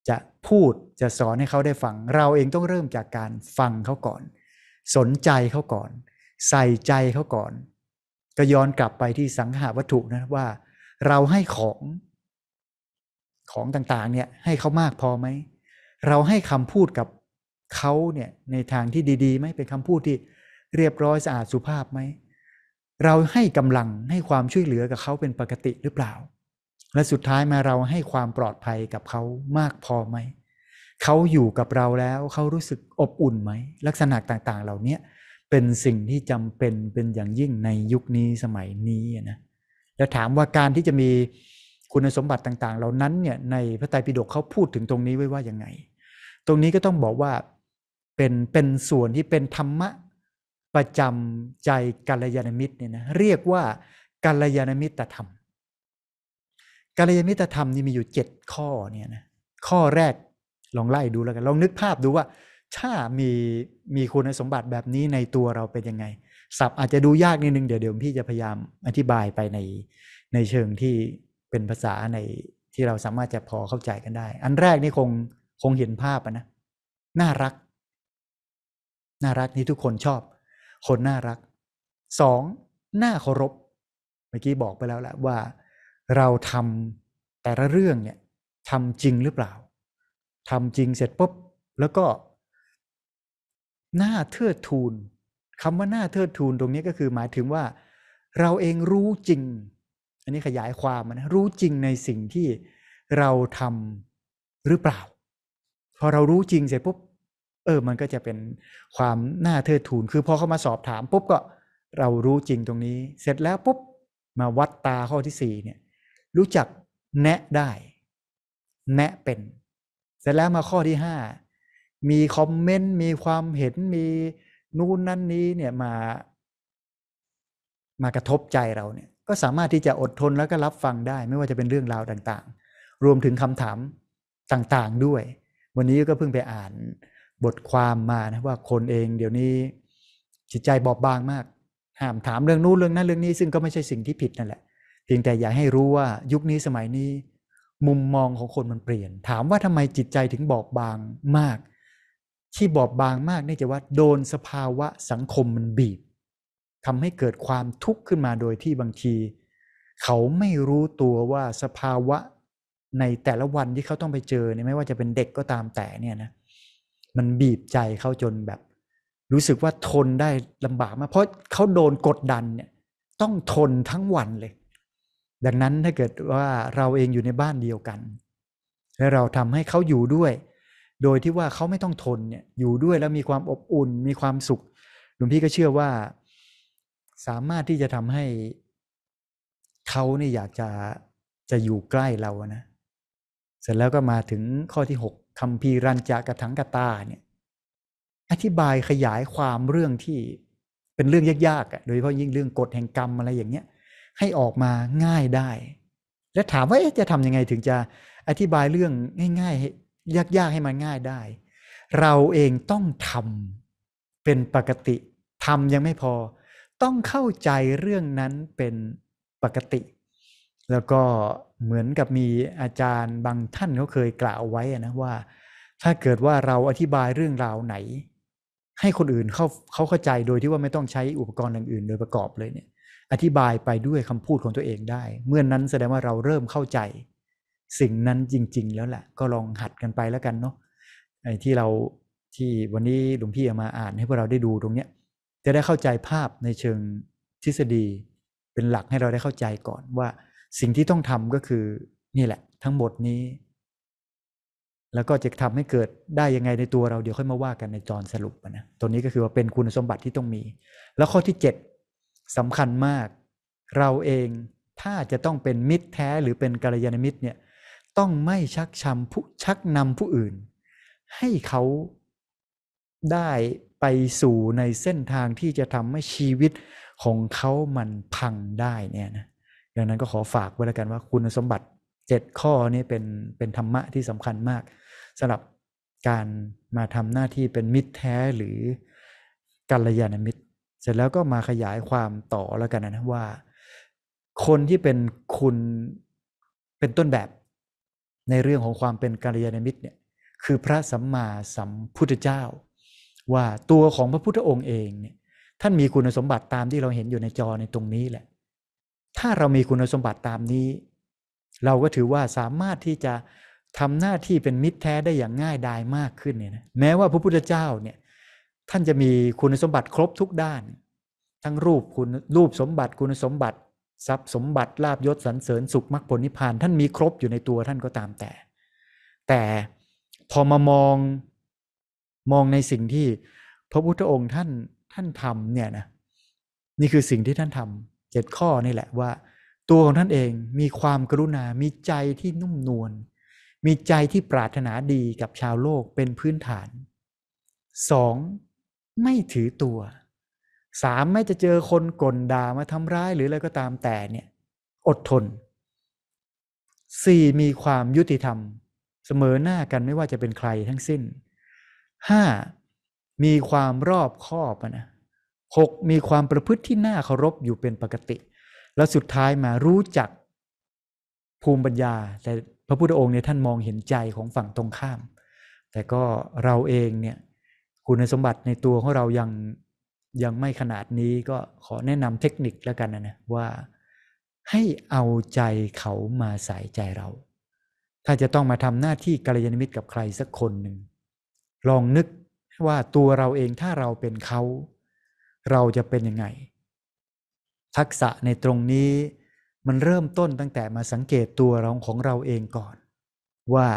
จะพูดจะสอนให้เขาได้ฟัง เราเองต้องเริ่มจากการฟังเขาก่อน สนใจเขาก่อน ใส่ใจเขาก่อน ก็ย้อนกลับไปที่สังหาวัตถุนะว่าเราให้ของ ของต่างๆ เนี่ยให้เขามากพอไหม เราให้คำพูดกับเขาเนี่ยในทางที่ดีๆไหมเป็นคำพูดที่เรียบร้อยสะอาดสุภาพไหมเราให้กำลังให้ความช่วยเหลือกับเขาเป็นปกติหรือเปล่า และสุดท้ายมาเราให้ความปลอดภัยกับเขามากพอไหมเขาอยู่กับเราแล้วเขารู้สึกอบอุ่นไหมลักษณะต่างๆ เหล่านี้เป็นสิ่งที่จำเป็นเป็นอย่างยิ่งในยุคนี้สมัยนี้นะแล้วถามว่าการที่จะมีคุณสมบัติต่าง ๆ เหล่านั้นเนี่ยในพระไตรปิฎกเขาพูดถึงตรงนี้ไว้ว่าอย่างไง ตรงนี้ก็ต้องบอกว่าเป็นเป็นส่วนที่เป็นธรรมะประจำใจ กัลยาณมิตรเนี่ยนะเรียกว่า กัลยาณมิตรธรรมกัลยาณมิตรธรรมนี่มีอยู่เจ็ดข้อเนี่ยนะ ข้อแรกลองไล่ดูแล้วกันลองนึกภาพดูว่าถ้ามีมีคุณสมบัติแบบนี้ในตัวเราเป็นยังไงสับอาจจะดูยากนิดนึงเดี๋ยวเดี๋ยวพี่จะพยายามอธิบายไปในในเชิงที่เป็นภาษาในที่เราสามารถจะพอเข้าใจกันได้ อันแรกนี่คงคงเห็นภาพนะน่ารักน่ารักนี่ทุกคนชอบ คนน่ารักสองน่าเคารพเมื่อกี้บอกไปแล้วแหละว่าเราทำแต่ละเรื่องเนี่ยทำจริงหรือเปล่าทำจริงเสร็จปุ๊บ แล้วก็หน้าเทิดทูนคำว่าหน้าเทิดทูนตรงนี้ก็คือหมายถึงว่า เราเองรู้จริง อันนี้ขยายความนะรู้จริงในสิ่งที่เราทำหรือเปล่า พอเรารู้จริงเสร็จปุ๊บอมันก็จะเป็นความน่าเทิดทูนคือ พอเขามาสอบถาม ปุ๊บก็เรารู้จริงตรงนี้ เสร็จแล้วปุ๊บมาวัดตาข้อที่สี่เนี่ยรู้จักแนะได้ แนะเป็น เสร็จแล้วมาข้อที่ห้ามีคอมเมนต์มีความเห็นมีนู่นนั่นนี้เนี่ยมา มากระทบใจเราเนี่ย ก็สามารถที่จะอดทนแล้วก็รับฟังได้ ไม่ว่าจะเป็นเรื่องราวต่าง ๆ รวมถึงคำถามต่างๆด้วย วันนี้ก็เพิ่งไปอ่านบทความมานะว่าคนเองเดี๋ยวนี้จิตใจบอบบางมากห้ามถามเรื่องนู้นเรื่องนั้นเรื่องนี้ ซึ่งก็ไม่ใช่สิ่งที่ผิดนั่นแหละเพียงแต่อยากให้รู้ว่ายุคนี้สมัยนี้มุมมองของคนมันเปลี่ยน ถามว่าทำไมจิตใจถึงบอบบางมาก ที่บอบบางมากนี่จะว่าโดนสภาวะสังคมมันบีบทำให้เกิดความทุกข์ขึ้นมาโดยที่บางที เขาไม่รู้ตัวว่าสภาวะในแต่ละวันที่เขาต้องไปเจอเนี่ยไม่ว่าจะเป็นเด็กก็ตามแต่เนี่ยนะเมันบีบใจเขาจนแบบ รู้สึกว่าทนได้ลำบากมากเพราะเขาโดนกดดันเนี่ย ต้องทนทั้งวันเลย ดังนั้นถ้าเกิดว่าเราเองอยู่ในบ้านเดียวกัน และเราทำให้เขาอยู่ด้วย โดยที่ว่าเขาไม่ต้องทนเนี่ย อยู่ด้วยแล้วมีความอบอุ่น มีความสุข หลวงพี่ก็เชื่อว่าสามารถที่จะทำให้เขาเนี่ยอยากจะจะอยู่ใกล้เรานะเสร็จแล้วก็มาถึงข้อที่หกคำพีรัญจากถังกตาเนี่ยอธิบายขยายความเรื่องที่เป็นเรื่องยากๆ โดยเฉพาะยิ่งเรื่องกฎแห่งกรรมอะไรอย่างเงี้ยให้ออกมาง่ายได้ และถามว่าจะทำยังไง ถึงจะอธิบายเรื่องง่ายๆยากๆให้มันง่ายได้ เราเองต้องทำเป็นปกติทำยังไม่พอต้องเข้าใจเรื่องนั้นเป็นปกติแล้วก็เหมือนกับมีอาจารย์บางท่านเขาเคยกล่าวไว้นะว่าถ้าเกิดว่าเราอธิบายเรื่องราวไหน ให้คนอื่นเขาเขาเข้าใจโดยที่ว่าไม่ต้องใช้อุปกรณ์ออื่นโดยประกอบเลยเนี่ย อธิบายไปด้วยคำพูดของตัวเองได้ เมื่อนนั้นแสดงว่าเราเริ่มเข้าใจ สิ่งนั้นจริง ๆ แล้วแหละ ก็ลองหัดกันไปแล้วกันเนาะไอ้ที่เราที่วันนี้หลวงพี่มาอ่านให้พวกเราได้ดูตรงเนี้ย จะได้เข้าใจภาพในเชิงทฤษฎีเป็นหลักให้เราได้เข้าใจก่อนว่าสิ่งที่ต้องทำก็คือ นี่แหละ ทั้ง หมด นี้ แล้วก็จะทำให้เกิดได้ ยัง ไงในตัวเราเดี๋ยวค่อยมาว่ากันในจรสรุปนะตัวนี้ก็คือว่าเป็นคุณสมบัติที่ต้องมี แล้วข้อที่ 7สำคัญมากเราเองถ้าจะต้องเป็นมิตรแท้หรือเป็นกัลยาณมิตรเนี่ยต้องไม่ชักชำผู้ชักนำผู้อื่น ให้เขาได้ไปสู่ในเส้นทางที่จะทำให้ชีวิตของเขามันพังได้เนี่ยนะดังนั้นก็ขอฝากไว้แล้วกันว่าคุณสมบัติ7ข้อนี้เป็นเป็นธรรมะที่สำคัญมาก สำหรับการมาทำหน้าที่เป็นมิตรแท้หรือกัลยาณมิตร เสร็จแล้วก็มาขยายความต่อแล้วกันนะว่า คนที่เป็นคุณเป็นต้นแบบ ในเรื่องของความเป็นกัลยาณมิตรเนี่ย คือพระสัมมาสัมพุทธเจ้า ว่าตัวของพระพุทธองค์เองเนี่ยท่านมีคุณสมบัติตามที่เราเห็นอยู่ในจอในตรงนี้แหละถ้าเรามีคุณสมบัติตามนี้ เราก็ถือว่าสามารถที่จะทำหน้าที่เป็นมิตรแท้ได้อย่างง่ายดายมากขึ้นเนี่ยนะแม้ว่าพระพุทธเจ้าเนี่ย ท่านจะมีคุณสมบัติครบทุกด้าน ทั้งรูปคุณรูปสมบัติคุณสมบัติทรัพย์สมบัติลาบยศสรรเสริญ สุขมรรคผลนิพพานท่านมีครบอยู่ในตัวท่านก็ตามแต่ แต่พอมามองมองในสิ่งที่พระพุทธองค์ท่านท่านทำเนี่ยนะนี่คือสิ่งที่ท่านทำเจ็ดข้อนี่แหละว่าตัวของท่านเองมีความกรุณา มีใจที่นุ่มนวล มีใจที่ปรารถนาดีกับชาวโลกเป็นพื้นฐานสองไม่ถือตัวสามไม่จะเจอคนกลด่ามาทำร้ายหรืออะไรก็ตามแต่เนี่ย อดทนสี่มีความยุติธรรม เสมอหน้ากันไม่ว่าจะเป็นใครทั้งสิ้นห้ามีความรอบคอบนะ 6. มีความประพฤติที่น่าเคารพอยู่เป็นปกติ แล้วสุดท้ายมารู้จักภูมิปัญญา แต่พระพุทธองค์เนี่ยท่านมองเห็นใจของฝั่งตรงข้าม แต่ก็เราเองเนี่ยคุณสมบัติในตัวของเรายังยังไม่ขนาดนี้ก็ขอแนะนำเทคนิคแล้วกันนะนะว่าให้เอาใจเขามาใส่ใจเรา ถ้าจะต้องมาทำหน้าที่กัลยาณมิตรกับใครสักคนหนึ่ง ลองนึกว่าตัวเราเองถ้าเราเป็นเขาเราจะเป็นยังไงทักษะในตรงนี้มันเริ่มต้นตั้งแต่มาสังเกตตัวเรา ของเราเองก่อน ว่า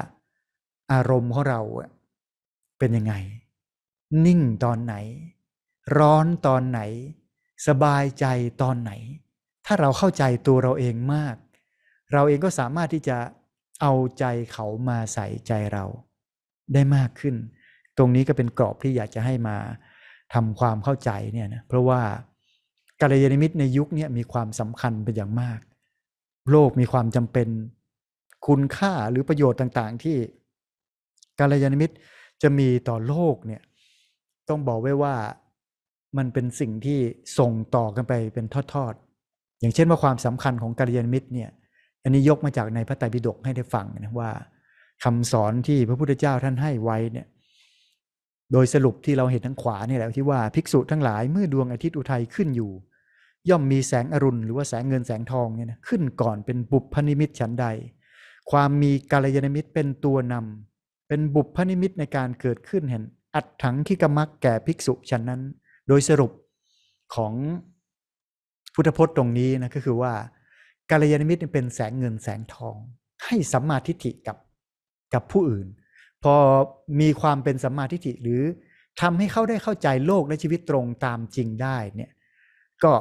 อารมณ์ของเราเป็นยังไง นิ่งตอนไหน ร้อนตอนไหน สบายใจตอนไหน ถ้าเราเข้าใจตัวเราเองมาก เราเองก็สามารถที่จะเอาใจเขามาใส่ใจเรา ได้มากขึ้น ตรงนี้ก็เป็นกรอบที่อยากจะให้มาทำความเข้าใจเนี่ยนะเพราะว่ากัลยาณมิตรในยุคนี้มีความสำคัญเป็นอย่างมาก โลกมีความจำเป็นคุณค่าหรือประโยชน์ต่าง ๆ ที่กัลยาณมิตรจะมีต่อโลกเนี่ยต้องบอกไว้ว่ามันเป็นสิ่งที่ส่งต่อกันไปเป็นทอดๆ อย่างเช่นว่าความสำคัญของกัลยาณมิตรเนี่ยอันนี้ยกมาจากในพระไตรปิฎกให้ได้ฟังนะว่าคำสอนที่พระพุทธเจ้าท่านให้ไว้เนี่ยโดยสรุปที่เราเห็นทางขวาเนี่ยแหละที่ว่าภิกษุทั้งหลายเมื่อดวงอาทิตย์อุทัยขึ้นอยู่ ย่อมมีแสงอรุณหรือว่าแสงเงินแสงทองเนี่ยนะขึ้นก่อนเป็นบุพนิมิตฉันใด ความมีกาลยานมิตรเป็นตัวนำ เป็นบุพนิมิตในการเกิดขึ้นเห็นอัดถังขี้กมักแก่ภิกษุฉันนั้น โดยสรุปของพุทธพจน์ตรงนี้นะก็คือว่ากาลยานมิตรเป็นแสงเงินแสงทอง ให้สัมมาทิฏฐิกับกับผู้อื่นพอมีความเป็นสัมมาทิฏฐิหรือทำให้เขาได้เข้าใจโลกและชีวิตตรงตามจริงได้เนี่ย ก็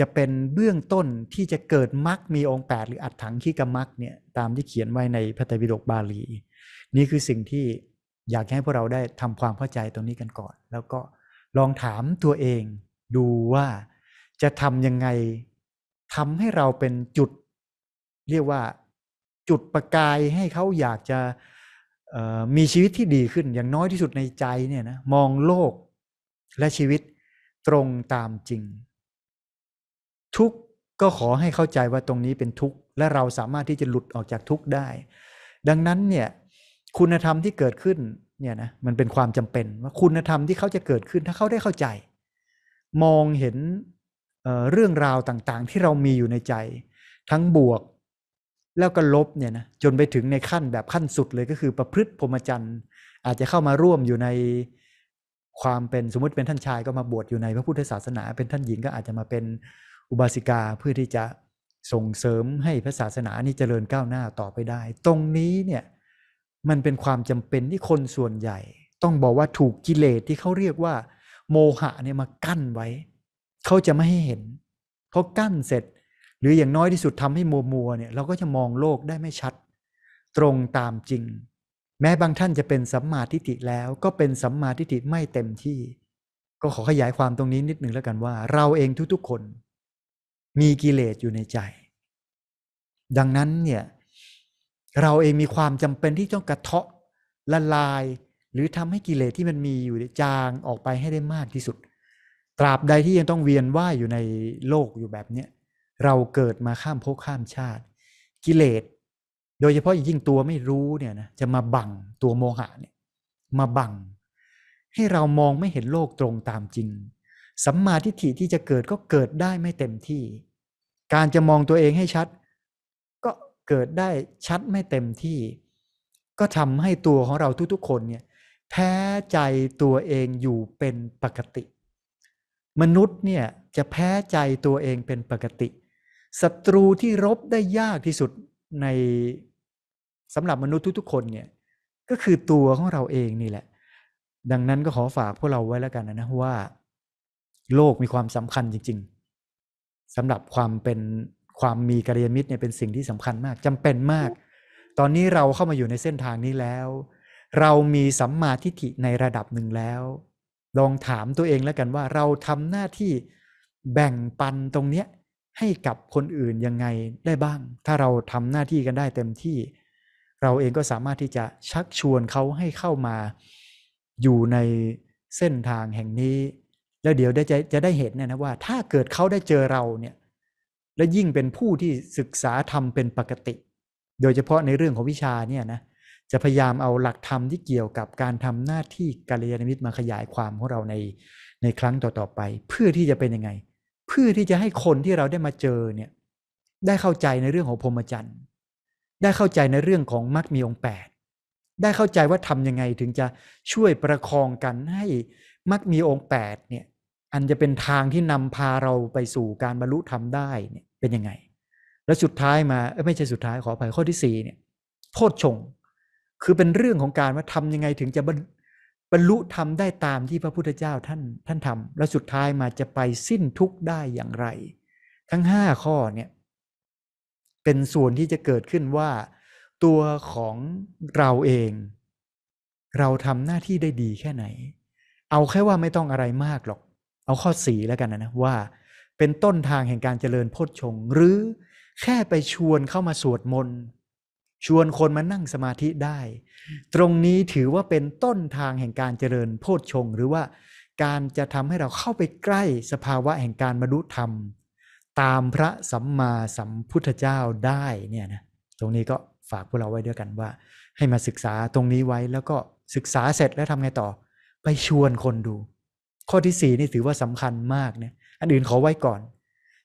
จะเป็นเบื้องต้นที่จะเกิดมรรคมีองค์8หรืออัดถังขีกมรรคเนี่ย ตามที่เขียนไว้ในพระไตรปิฎกบาลี นี่คือสิ่งที่อยากให้พวกเราได้ทำความเข้าใจตรงนี้กันก่อน แล้วก็ลองถามตัวเองดูว่าจะทำยังไงทำให้เราเป็นจุดเรียกว่าจุดประกายให้เขาอยากจะมีชีวิตที่ดีขึ้นอย่างน้อยที่สุดในใจเนี่ยนะมองโลกและชีวิตตรงตามจริง ทุกก็ขอให้เข้าใจว่าตรงนี้เป็นทุกข์ และเราสามารถที่จะหลุดออกจากทุกข์ได้ ดังนั้นเนี่ยคุณธรรมที่เกิดขึ้นเนี่ยนะมันเป็นความจำเป็นว่าคุณธรรมที่เขาจะเกิดขึ้นถ้าเขาได้เข้าใจ มองเห็นเรื่องราวต่างๆที่เรามีอยู่ในใจทั้งบวกแล้วก็ลบเนี่ยนะจนไปถึงในขั้นแบบขั้นสุดเลย ก็คือประพฤติพรหมจรรย์อาจจะเข้ามาร่วมอยู่ในความเป็นสมมติเป็นท่านชาย ก็มาบวชอยู่ในพระพุทธศาสนาเป็นท่านหญิงก็อาจจะมาเป็นอุบาสิกาเพื่อที่จะส่งเสริมให้พระศาสนานี้เจริญก้าวหน้าต่อไปได้ ตรงนี้เนี่ยมันเป็นความจำเป็นที่คนส่วนใหญ่ ต้องบอกว่าถูกกิเลสที่เขาเรียกว่าโมหะเนี่ยมากั้นไว้เขาจะไม่ให้เห็นเขากั้นเสร็จหรืออย่างน้อยที่สุดทำให้มัวมัวเนี่ยเราก็จะมองโลกได้ไม่ชัด ตรงตามจริง แม้บางท่านจะเป็นสัมมาทิฏฐิแล้วก็เป็นสัมมาทิฏฐิไม่เต็มที่ ก็ขอขยายความตรงนี้นิดหนึ่งแล้วกันว่า เราเองทุกๆคน มีกิเลสอยู่ในใจ ดังนั้นเนี่ย เราเองมีความจำเป็นที่ต้องกระเทาะละลาย หรือทำให้กิเลสที่มันมีอยู่จางออกไปให้ได้มากที่สุด ตราบใดที่ยังต้องเวียนว่ายอยู่ในโลกอยู่แบบเนี้ยเราเกิดมาข้ามภพข้ามชาติกิเลส โดยเฉพาะยิ่งตัวไม่รู้เนี่ยนะจะมาบังตัวโมหะเนี่ยมาบัง ให้เรามองไม่เห็นโลกตรงตามจริงสัมมาทิฏฐิที่จะเกิดก็เกิดได้ไม่เต็มที่ การจะมองตัวเองให้ชัด ก็เกิดได้ชัดไม่เต็มที่ ก็ทำให้ตัวของเราทุกๆ คนเนี่ยแพ้ใจตัวเองอยู่เป็นปกติ มนุษย์เนี่ยจะแพ้ใจตัวเองเป็นปกติศัตรูที่รบได้ยากที่สุดในสำหรับมนุษย์ทุกๆคนเนี่ย ก็คือตัวของเราเองนี่แหละ ดังนั้นก็ขอฝากพวกเราไว้แล้วกันนะว่า โลกมีความสำคัญจริง ๆสำหรับความเป็นความมีกัลยาณมิตรเนี่ย เป็นสิ่งที่สำคัญมากจำเป็นมาก ตอนนี้เราเข้ามาอยู่ในเส้นทางนี้แล้ว เรามีสัมมาทิฏฐิในระดับหนึ่งแล้ว ลองถามตัวเองแล้วกันว่า เราทำหน้าที่แบ่งปันตรงเนี้ยให้กับคนอื่นยังไงได้บ้าง ถ้าเราทำหน้าที่กันได้เต็มที่ เราเองก็สามารถที่จะชักชวนเขาให้เข้ามาอยู่ในเส้นทางแห่งนี้ แล้วเดี๋ยวได้จะจะได้เห็นนะ ว่าถ้าเกิดเขาได้เจอเราเนี่ย และยิ่งเป็นผู้ที่ศึกษาธรรมเป็นปกติ โดยเฉพาะในเรื่องของวิชาเนี่ยนะ จะพยายามเอาหลักธรรมที่เกี่ยวกับการทำหน้าที่กัลยาณมิตรมาขยายความของเราในในครั้งต่อๆไป เพื่อที่จะเป็นยังไงพื่อที่จะให้คนที่เราได้มาเจอเนี่ยได้เข้าใจในเรื่องของพรหมจรรย์ได้เข้าใจในเรื่องของมรรคมีองแปดได้เข้าใจว่าทำยังไงถึงจะช่วยประคองกันให้มรรคมีองแปดเนี่ยอันจะเป็นทางที่นำพาเราไปสู่การบรรลุธรรมได้เนี่ยเป็นยังไงแล้วสุดท้ายมาไม่ใช่สุดท้ายขออภัยข้อที่สี่เนี่ย โพชงคือเป็นเรื่องของการว่าทำยังไงถึงจะบรรลุธรรมได้ตามที่พระพุทธเจ้าท่าน ท่านทำแล้วสุดท้ายมาจะไปสิ้นทุกข์ได้อย่างไร ทั้งห้าข้อเนี่ย เป็นส่วนที่จะเกิดขึ้นว่าตัวของเราเอง เราทำหน้าที่ได้ดีแค่ไหน เอาแค่ว่าไม่ต้องอะไรมากหรอก เอาข้อสีแล้วกันนะว่า เป็นต้นทางแห่งการเจริญโพชฌงหรือแค่ไปชวนเข้ามาสวดมนต์ชวนคนมานั่งสมาธิได้ ตรงนี้ถือว่าเป็นต้นทางแห่งการเจริญโพชฌงหรือว่าการจะทำให้เราเข้าไปใกล้สภาวะแห่งการบรรลุธรรมตามพระสัมมาสัมพุทธเจ้าได้เนี่ยนะตรงนี้ก็ฝากพวกเราไว้ด้วยกันว่า ให้มาศึกษาตรงนี้ไว้แล้วก็ศึกษาเสร็จแล้วทำไงต่อ ไปชวนคนดู ข้อที่สี่นี่ถือว่าสำคัญมากเนี่ยอันอื่นขอไว้ก่อน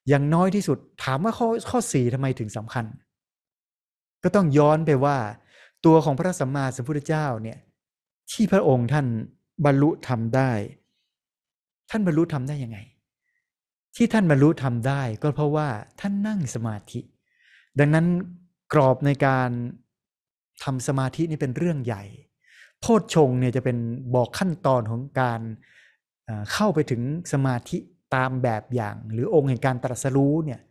อย่างน้อยที่สุดถามว่าข้อข้อสี่ทำไมถึงสำคัญก็ต้องย้อนไปว่าตัวของพระสัมมาสัมพุทธเจ้าเนี่ย ที่พระองค์ท่านบรรลุทำได้ ท่านบรรลุทำได้ยังไง ที่ท่านบรรลุทำได้ก็เพราะว่าท่านนั่งสมาธิ ดังนั้นกรอบในการทำสมาธินี่เป็นเรื่องใหญ่โพชฌงเนี่ยจะเป็นบอกขั้นตอนของการเข้าไปถึงสมาธิตามแบบอย่าง หรือองค์แห่งการตรัสรู้เนี่ย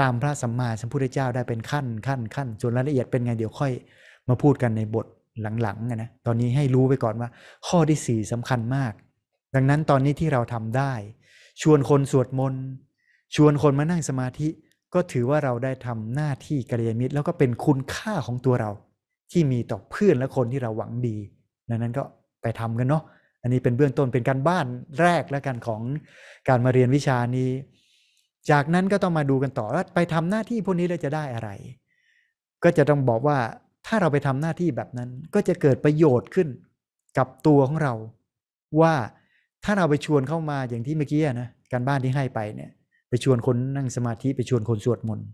ตามพระสัมมาสัมพุทธเจ้าได้เป็นขั้นขั้น ขั้นส่วนรายละเอียดเป็นไง เดี๋ยวค่อยมาพูดกันในบทหลัง ๆ นะ ตอนนี้ให้รู้ไปก่อนว่า ข้อที่สี่สำคัญมาก ดังนั้นตอนนี้ที่เราทำได้ ชวนคนสวดมนต์ชวนคนมานั่งสมาธิก็ถือว่าเราได้ทำหน้าที่กัลยาณมิตรแล้วก็เป็นคุณค่าของตัวเรา ที่มีต่อเพื่อนและคนที่เราหวังดีดังนั้นก็ไปทำกันเนาะอันนี้เป็นเบื้องต้นเป็นการบ้านแรกและกันของการมาเรียนวิชานี้จากนั้นก็ต้องมาดูกันต่อว่าไปทำหน้าที่พวกนี้ แล้วจะได้อะไร ก็จะต้องบอกว่าถ้าเราไปทำหน้าที่แบบนั้นก็จะเกิดประโยชน์ขึ้นกับตัวของเราว่าถ้าเราไปชวนเข้ามาอย่างที่เมื่อกี้นะการบ้านที่ให้ไปเนี่ยไปชวนคนนั่งสมาธิ ไปชวนคนสวดมนต์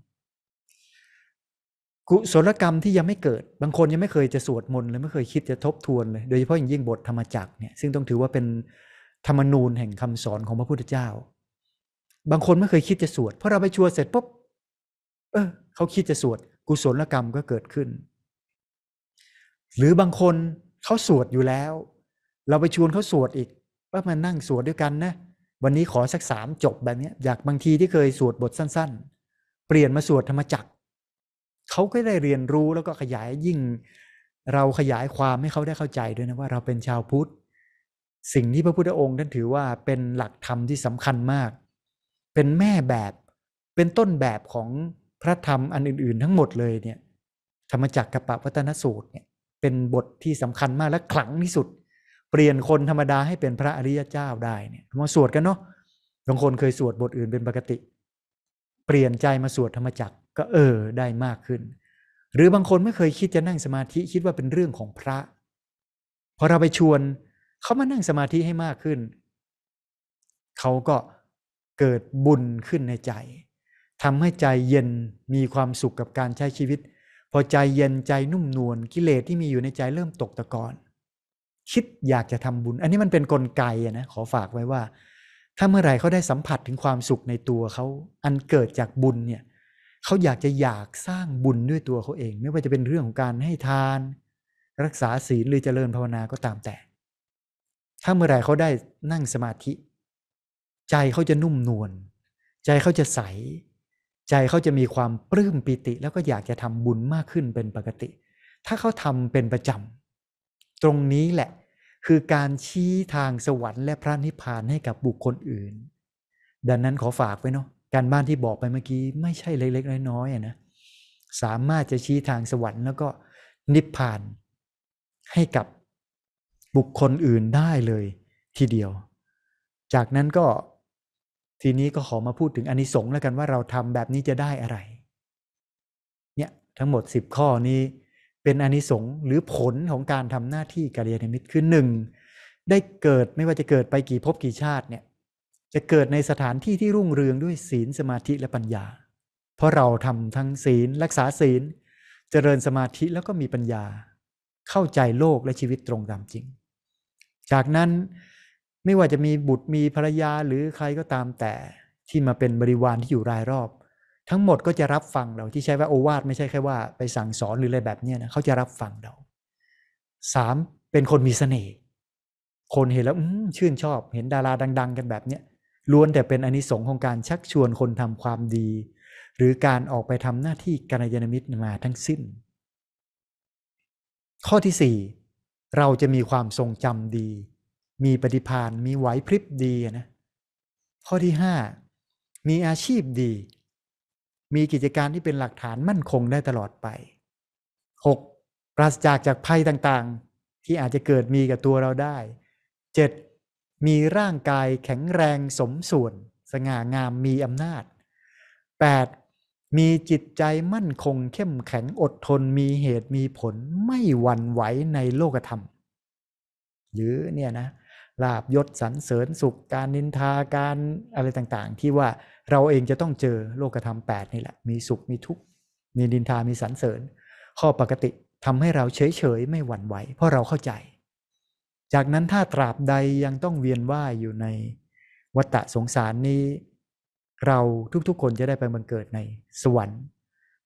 กุศลกรรมที่ยังไม่เกิดบางคนยังไม่เคยจะสวดมนต์เลยไม่เคยคิดจะทบทวนเลยโดยเฉพาะอย่างยิ่งบทธรรมจักเนี่ยซึ่งต้องถือว่าเป็นธรรมนูญแห่งคำสอนของพระพุทธเจ้าบางคนไม่เคยคิดจะสวดพอเราไปชวนเสร็จปุ๊บ เออ เขาคิดจะสวด กุศลกรรมก็เกิดขึ้น หรือบางคนเขาสวดอยู่แล้ว เราไปชวนเขาสวดอีกว่ามานั่งสวดด้วยกันนะวันนี้ขอสักสามจบแบบนี้อยากบางทีที่เคยสวดบทสั้น ๆ เปลี่ยนมาสวดธรรมจักรเขาก็ได้เรียนรู้แล้วก็ขยายยิ่ง เราขยายความให้เขาได้เข้าใจด้วยนะว่าเราเป็นชาวพุทธสิ่งที่พระพุทธองค์ท่านถือว่าเป็นหลักธรรมที่สำคัญมากเป็นแม่แบบเป็นต้นแบบของพระธรรมอันอื่น ๆ ทั้งหมดเลยเนี่ย ธรรมจักรกับปวัตนสูตรเนี่ย เป็นบทที่สำคัญมากและขลังที่สุด เปลี่ยนคนธรรมดาให้เป็นพระอริยเจ้าได้เนี่ยมาสวดกันเนาะบางคนเคยสวดบทอื่นเป็นปกติ เปลี่ยนใจมาสวดธรรมจักรก็เออได้มากขึ้น หรือบางคนไม่เคยคิดจะนั่งสมาธิคิดว่าเป็นเรื่องของพระพอเราไปชวนเขามานั่งสมาธิให้มากขึ้นเขาก็เกิดบุญขึ้นในใจทำให้ใจเย็นมีความสุขกับการใช้ชีวิต พอใจเย็นใจนุ่มนวลกิเลสที่มีอยู่ในใจเริ่มตกตะกอนคิดอยากจะทำบุญ อันนี้มันเป็นนกลไกนะขอฝากไว้ว่า ถ้าเมื่อไหร่เขาได้สัมผัสถึงความสุขในตัวเขาอันเกิดจากบุญเนี่ยเขาอยากจะอยากสร้างบุญด้วยตัวเขาเอง ไม่ว่าจะเป็นเรื่องของการให้ทาน รักษาศีลหรือเจริญภาวนาก็ตามแต่ ถ้าเมื่อไหร่เขาได้นั่งสมาธิใจเขาจะนุ่มนวลใจเขาจะใส ใจเขาจะมีความปลื้มปิติ แล้วก็อยากจะทำบุญมากขึ้นเป็นปกติ ถ้าเขาทำเป็นประจำ ตรงนี้แหละคือการชี้ทางสวรรค์และพระนิพพานให้กับบุคคลอื่น ดังนั้นขอฝากไว้เนาะการบ้านที่บอกไปเมื่อกี้ไม่ใช่เล็ก ๆน้อยๆนะสามารถจะชี้ทางสวรรค์แล้วก็นิพพานให้กับบุคคลอื่นได้เลยทีเดียว จากนั้นก็ทีนี้ก็ขอมาพูดถึงอนิสงส์แล้วกันว่าเราทำแบบนี้จะได้อะไรเนี่ยทั้งหมด 10 ข้อนี้เป็นอนิสงส์หรือผลของการทำหน้าที่กาลียนมิตรคือหนึ่งได้เกิดไม่ว่าจะเกิดไปกี่ภพกี่ชาติเนี่ยจะเกิดในสถานที่ที่รุ่งเรืองด้วยศีล สมาธิและปัญญา เพราะเราทำทั้งศีล รักษาศีล เจริญสมาธิแล้วก็มีปัญญา เข้าใจโลกและชีวิตตรงตามจริง จากนั้นไม่ว่าจะมีบุตรมีภรรยาหรือใครก็ตามแต่ที่มาเป็นบริวารที่อยู่รายรอบ ทั้งหมดก็จะรับฟังเราที่ใช้ว่าโอวาทไม่ใช่แค่ว่าไปสั่งสอนหรืออะไรแบบนี้นะเขาจะรับฟังเราสามเป็นคนมีเสน่ห์คนเห็นแล้วชื่นชอบเห็นดาราดังๆกันแบบนี้ล้วนแต่เป็นอนิสงค์ของการชักชวนคนทำความดี หรือการออกไปทำหน้าที่กัลยาณมิตรมาทั้งสิ้น ข้อที่สี่เราจะมีความทรงจำดีมีปฏิพานมีไหวพริบดีนะ ข้อที่ห้ามีอาชีพดี มีกิจการที่เป็นหลักฐานมั่นคงได้ตลอดไปหกปราศจากจากภัยต่างๆที่อาจจะเกิดมีกับตัวเราได้เจ็ดมีร่างกายแข็งแรงสมส่วน สง่างามมีอำนาจแปดมีจิตใจมั่นคง เข้มแข็งอดทน มีเหตุมีผลไม่หวั่นไหวในโลกธรรมหรือเนี่ยนะลาบยศสรรเสริญสุขการนินทาการอะไรต่างๆ ที่ว่าเราเองจะต้องเจอโลกธรรมแปดนี่แหละมีสุขมีทุกข์ มีนินทามีสรรเสริญ ข้อปกติทำให้เราเฉยๆ ไม่หวั่นไหวเพราะเราเข้าใจ จากนั้นถ้าตราบใดยังต้องเวียนว่ายอยู่ในวัฏสงสารนี้ เราทุกๆคนจะได้ไปบังเกิดในสวรรค์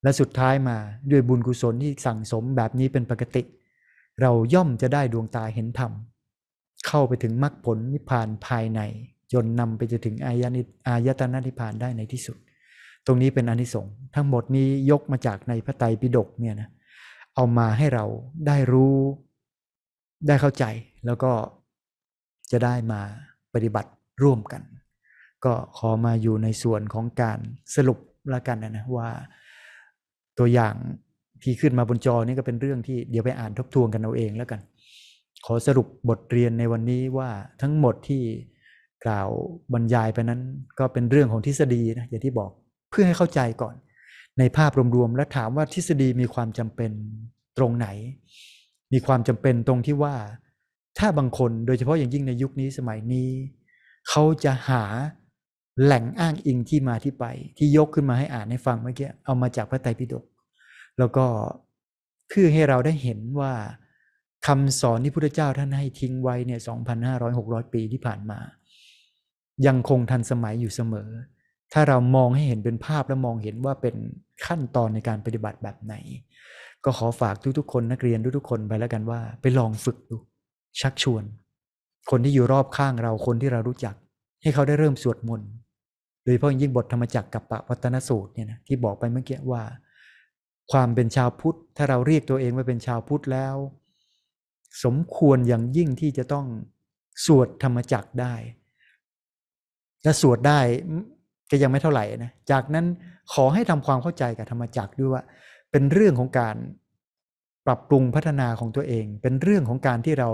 และสุดท้ายมาด้วยบุญกุศลที่สั่งสมแบบนี้เป็นปกติ เราย่อมจะได้ดวงตาเห็นธรรมเข้าไปถึงมรรคผลนิพพานภายใน จนนำไปจะถึงอายนิอายตนะนิพพานได้ในที่สุด ตรงนี้เป็นอนิสงส์ทั้งหมดนี้ยกมาจากในพระไตรปิฎกเนี่ยนะเอามาให้เราได้รู้ได้เข้าใจ แล้วก็จะได้มาปฏิบัติร่วมกัน ก็ขอมาอยู่ในส่วนของการสรุปละกันนะนะว่า ตัวอย่างที่ขึ้นมาบนจอนี่ก็เป็นเรื่องที่เดี๋ยวไปอ่านทบทวนกันเอาเองแล้วกันขอสรุปบทเรียนในวันนี้ว่าทั้งหมดที่กล่าวบรรยายไปนั้น ก็เป็นเรื่องของทฤษฎีนะอย่างที่บอกเพื่อให้เข้าใจก่อน ในภาพรวมๆ และถามว่าทฤษฎีมีความจำเป็นตรงไหน มีความจำเป็นตรงที่ว่าถ้าบางคนโดยเฉพาะอย่างยิ่งในยุคนี้สมัยนี้ เขาจะหาแหล่งอ้างอิงที่มาที่ไป ที่ยกขึ้นมาให้อ่านให้ฟังเมื่อกี้เอามาจากพระไตรปิฎกแล้วก็เพื่อให้เราได้เห็นว่าคำสอนที่พุทธเจ้าท่านให้ทิ้งไว้เนี่ยสองพันห้าร้อยหกร้อยปีที่ผ่านมา ยังคงทันสมัยอยู่เสมอ ถ้าเรามองให้เห็นเป็นภาพและมองเห็นว่าเป็นขั้นตอนในการปฏิบัติแบบไหน ก็ขอฝากทุกๆ คนนักเรียนทุกๆ คนไปแล้วกันว่า ไปลองฝึกดู ชักชวน คนที่อยู่รอบข้างเรา คนที่เรารู้จัก ให้เขาได้เริ่มสวดมนต์ โดยเฉพาะยิ่งบทธรรมจักรกับปะวัตนสูตรเนี่ยนะ ที่บอกไปเมื่อกี้ว่า ความเป็นชาวพุทธ ถ้าเราเรียกตัวเองว่าเป็นชาวพุทธแล้วสมควรอย่างยิ่งที่จะต้องสวดธรรมจักได้ถ้าสวดได้ก็ยังไม่เท่าไหร่นะจากนั้นขอให้ทำความเข้าใจกับธรรมจักด้วยว่า เป็นเรื่องของการปรับปรุงพัฒนาของตัวเอง เป็นเรื่องของการที่เรา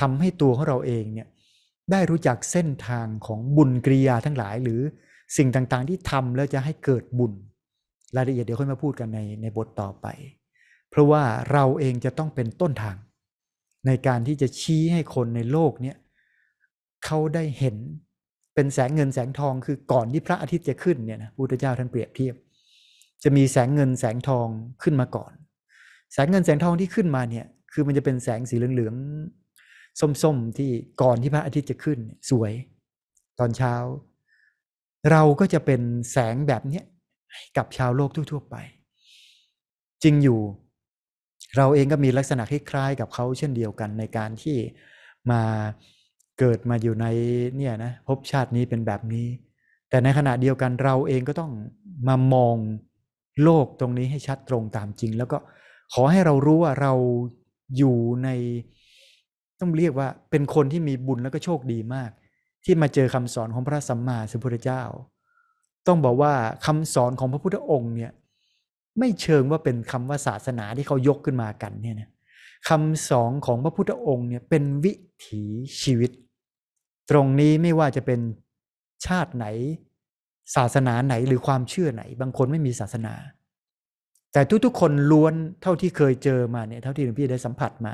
ทำให้ตัวของเราเองเนี่ยได้รู้จักเส้นทางของบุญกริยาทั้งหลาย หรือสิ่งต่างๆที่ทำแล้วจะให้เกิดบุญรายละเอียดเดี๋ยวค่อยมาพูดกันในในบทต่อไป เพราะว่าเราเองจะต้องเป็นต้นทางในการที่จะชี้ให้คนในโลกเนี่ยเขาได้เห็นเป็นแสงเงินแสงทองคือก่อนที่พระอาทิตย์จะขึ้นเนี่ยนะพุทธเจ้าท่านเปรียบเทียบ จะมีแสงเงินแสงทองขึ้นมาก่อน แสงเงินแสงทองที่ขึ้นมาเนี่ย คือมันจะเป็นแสงสีเหลืองๆส้มๆที่ก่อนที่พระอาทิตย์จะขึ้นสวย ตอนเช้า เราก็จะเป็นแสงแบบเนี้ยกับชาวโลกทั่วๆไป จริงอยู่เราเองก็มีลักษณะคล้ายๆ กับเขาเช่นเดียวกันในการที่มาเกิดมาอยู่ในเนี่ยนะภพชาตินี้เป็นแบบนี้ แต่ในขณะเดียวกันเราเองก็ต้องมามองโลกตรงนี้ให้ชัดตรงตามจริง แล้วก็ขอให้เรารู้ว่าเราอยู่ใน ต้องเรียกว่าเป็นคนที่มีบุญแล้วก็โชคดีมาก ที่มาเจอคำสอนของพระสัมมาสัมพุทธเจ้า ต้องบอกว่าคำสอนของพระพุทธองค์เนี่ยไม่เชิงว่าเป็นคำว่าศาสนาที่เขายกขึ้นมากันเนี่ยนะคำสองของพระพุทธองค์เนี่ยเป็นวิถีชีวิต ตรงนี้ไม่ว่าจะเป็นชาติไหน ศาสนาไหนหรือความเชื่อไหน บางคนไม่มีศาสนา แต่ทุกๆ คนล้วนเท่าที่เคยเจอมาเนี่ยเท่าที่หลวงพี่ได้สัมผัสมา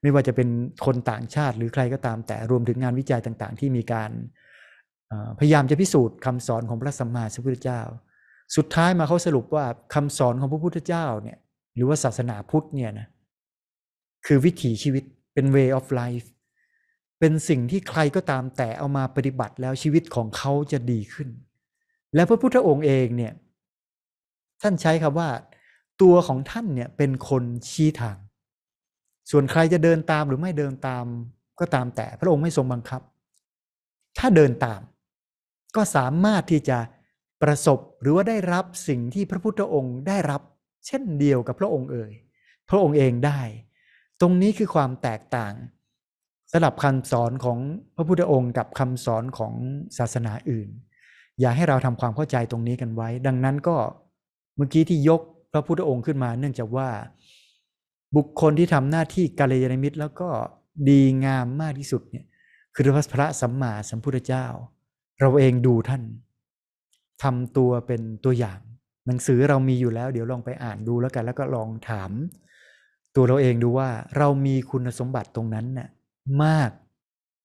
ไม่ว่าจะเป็นคนต่างชาติหรือใครก็ตามแต่รวมถึงงานวิจัยต่าง ๆ ที่มีการพยายามจะพิสูจน์คำสอนของพระสัมมาสัมพุทธเจ้าสุดท้ายมาเขาสรุปว่าคำสอนของพระพุทธเจ้าเนี่ย หรือว่าศาสนาพุทธเนี่ยนะคือวิถีชีวิตเป็น way of life เป็นสิ่งที่ใครก็ตามแต่เอามาปฏิบัติแล้วชีวิตของเขาจะดีขึ้น และพระพุทธองค์เองเนี่ย ท่านใช้คำว่า ตัวของท่านเนี่ยเป็นคนชี้ทาง ส่วนใครจะเดินตามหรือไม่เดินตาม ก็ตามแต่พระองค์ไม่ทรงบังคับ ถ้าเดินตาม ก็สามารถที่จะประสบหรือว่าได้รับสิ่งที่พระพุทธองค์ได้รับเช่นเดียวกับพระองค์เอ่ยพระองค์เองได้ตรงนี้คือความแตกต่าง สลับคำสอนของพระพุทธองค์ กับคำสอนของศาสนาอื่น อยากให้เราทำความเข้าใจตรงนี้กันไว้ ดังนั้นก็เมื่อกี้ที่ยกพระพุทธองค์ขึ้นมา เนื่องจากว่าบุคคลที่ทำหน้าที่กาลยานมิตร แล้วก็ดีงามมากที่สุดเนี่ยคือพระสัมมาสัมพุทธเจ้า เราเองดูท่านทำตัวเป็นตัวอย่าง หนังสือ เรามีอยู่แล้ว เดี๋ยว ลองไปอ่านดูแล้วกันแล้วก็ลองถาม ตัวเราเองดูว่าเรามีคุณสมบัติตรงนั้นน่ะมาก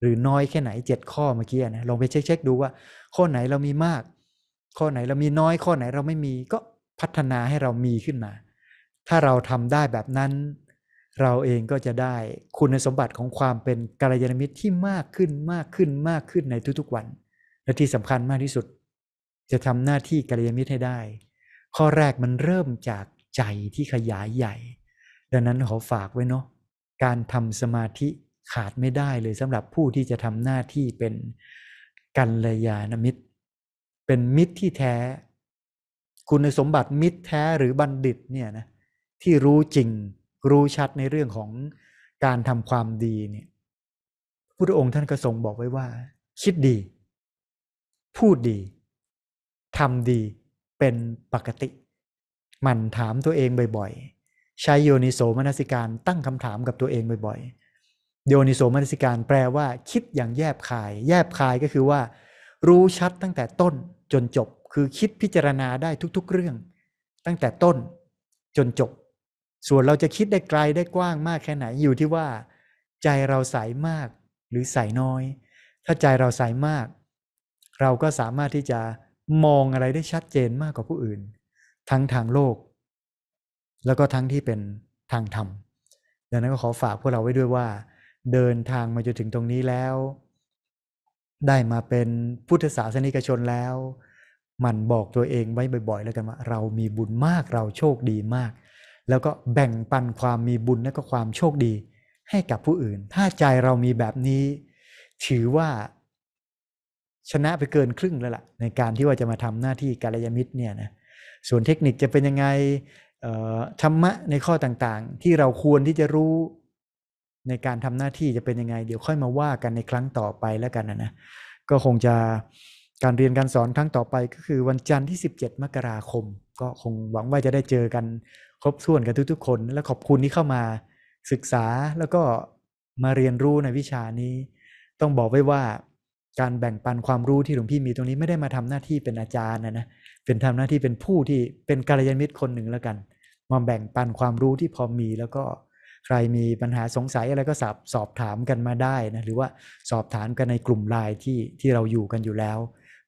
หรือน้อยแค่ไหน เจ็ดข้อเมื่อกี้นะ ลองไปเช็คๆ ดูว่า ข้อไหนเรามีมาก ข้อไหนเรามีน้อยข้อไหนเราไม่มีก็พัฒนาให้เรามีขึ้นมา ถ้าเราทำได้แบบนั้น เราเองก็จะได้คุณสมบัติของความเป็นกัลยาณมิตรที่มากขึ้นมากขึ้นมากขึ้นในทุกๆวัน และที่สำคัญมากที่สุดจะทำหน้าที่กัลยาณมิตรให้ได้ ข้อแรกมันเริ่มจากใจที่ขยายใหญ่ ดังนั้นขอฝากไว้เนาะ การทำสมาธิขาดไม่ได้เลยสำหรับผู้ที่จะทำหน้าที่เป็นกัลยาณมิตร เป็นมิตรที่แท้ คุณสมบัติมิตรแท้หรือบัณฑิตเนี่ยนะ ที่รู้จริงรู้ชัด ในเรื่องของการทำความดีเนี่ยพุทธองค์ท่านก็ทรงบอกไว้ว่า คิดดี พูดดีทำดีเป็นปกติ มันถามตัวเองบ่อยๆใช้โยนิโสมนสิการตั้งคำถามกับตัวเองบ่อยๆโยนิโสมนสิการแปลว่า คิดอย่างแยบคาย แยบคายก็คือว่า รู้ชัดตั้งแต่ต้น จนจบ คือคิดพิจารณาได้ทุก ๆเรื่อง ตั้งแต่ต้น จนจบ ส่วนเราจะคิดได้ไกลได้กว้างมากแค่ไหนอยู่ที่ว่า ใจเราใสามาก หรือใสน้อย ถ้าใจเราใสามาก เราก็สามารถที่จะมองอะไรได้ชัดเจนมากกว่าผู้อื่น ทั้งทางโลก แล้วก็ทั้งที่เป็นทางธรรม ดังนั้นก็ขอฝากพวกเราไว้ด้วยว่า เดินทางมาจนถึงตรงนี้แล้ว ได้มาเป็นพุทธศาสนิกชนแล้วมันบอกตัวเองไว้บ่อย ๆ แล้วกันว่า เรามีบุญมากเราโชคดีมาก แล้วก็แบ่งปันความมีบุญและก็ความโชคดีให้กับผู้อื่น ถ้าใจเรามีแบบนี้ ถือว่าชนะไปเกินครึ่งแล้วล่ะ ในการที่ว่าจะมาทำหน้าที่การยมิตรเนี่ยนะส่วนเทคนิคจะเป็นยังไงธรรมะในข้อต่างๆ ที่เราควรที่จะรู้ ในการทำหน้าที่จะเป็นยังไงเดี๋ยวค่อยมาว่ากันในครั้งต่อไปแล้วกันนะนะก็คงจะการเรียนการสอนครั้งต่อไป ก็คือวันจันทร์ที่17 มกราคม ก็คงหวังว่าจะได้เจอกันครบถ้วนกันทุก ๆ คน และขอบคุณที่เข้ามาศึกษาแล้วก็มาเรียนรู้ในวิชานี้ ต้องบอกไว้ว่าการแบ่งปันความรู้ที่หลวงพี่มีตรงนี้ไม่ได้มาทำหน้าที่เป็นอาจารย์นะนะเป็นทำหน้าที่เป็นผู้ที่เป็นกัลยาณมิตรคนหนึ่งแล้วกันมาแบ่งปันความรู้ที่พอมีแล้วก็ใครมีปัญหาสงสัยอะไรก็สอบสอบถามกันมาได้นะหรือว่าสอบถามกันในกลุ่มไลน์ที่ที่เราอยู่กันอยู่แล้ว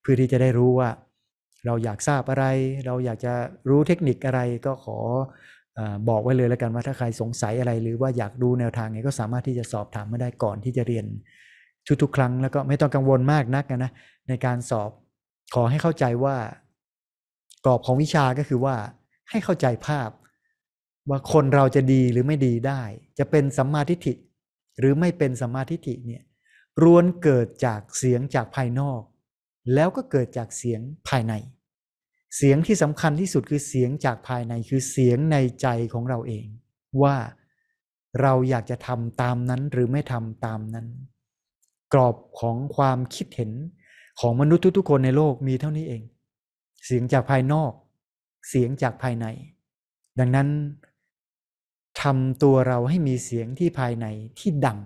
เพื่อที่จะได้รู้ว่า เราอยากทราบอะไร เราอยากจะรู้เทคนิคอะไรก็ขอบอกไว้เลยแล้วกันว่าถ้าใครสงสัยอะไร หรือว่าอยากดูแนวทางไงก็สามารถที่จะสอบถามมาได้ก่อนที่จะเรียนทุกๆ ครั้งแล้วก็ไม่ต้องกังวลมากนักนะ ในการสอบขอให้เข้าใจว่ากรอบของวิชาก็คือว่า ให้เข้าใจภาพ ว่าคนเราจะดีหรือไม่ดีได้ จะเป็นสัมมาทิฏฐิหรือไม่เป็นสัมมาทิฏฐิเนี่ยรวนเกิดจากเสียงจากภายนอก แล้วก็เกิดจากเสียงภายใน เสียงที่สำคัญที่สุดคือเสียงจากภายในคือเสียงในใจของเราเอง ว่าเราอยากจะทำตามนั้นหรือไม่ทำตามนั้นกรอบของความคิดเห็นของมนุษย์ทุกๆคนในโลกมีเท่านี้เอง เสียงจากภายนอก เสียงจากภายใน ดังนั้นทำตัวเราให้มีเสียงที่ภายในที่ดัง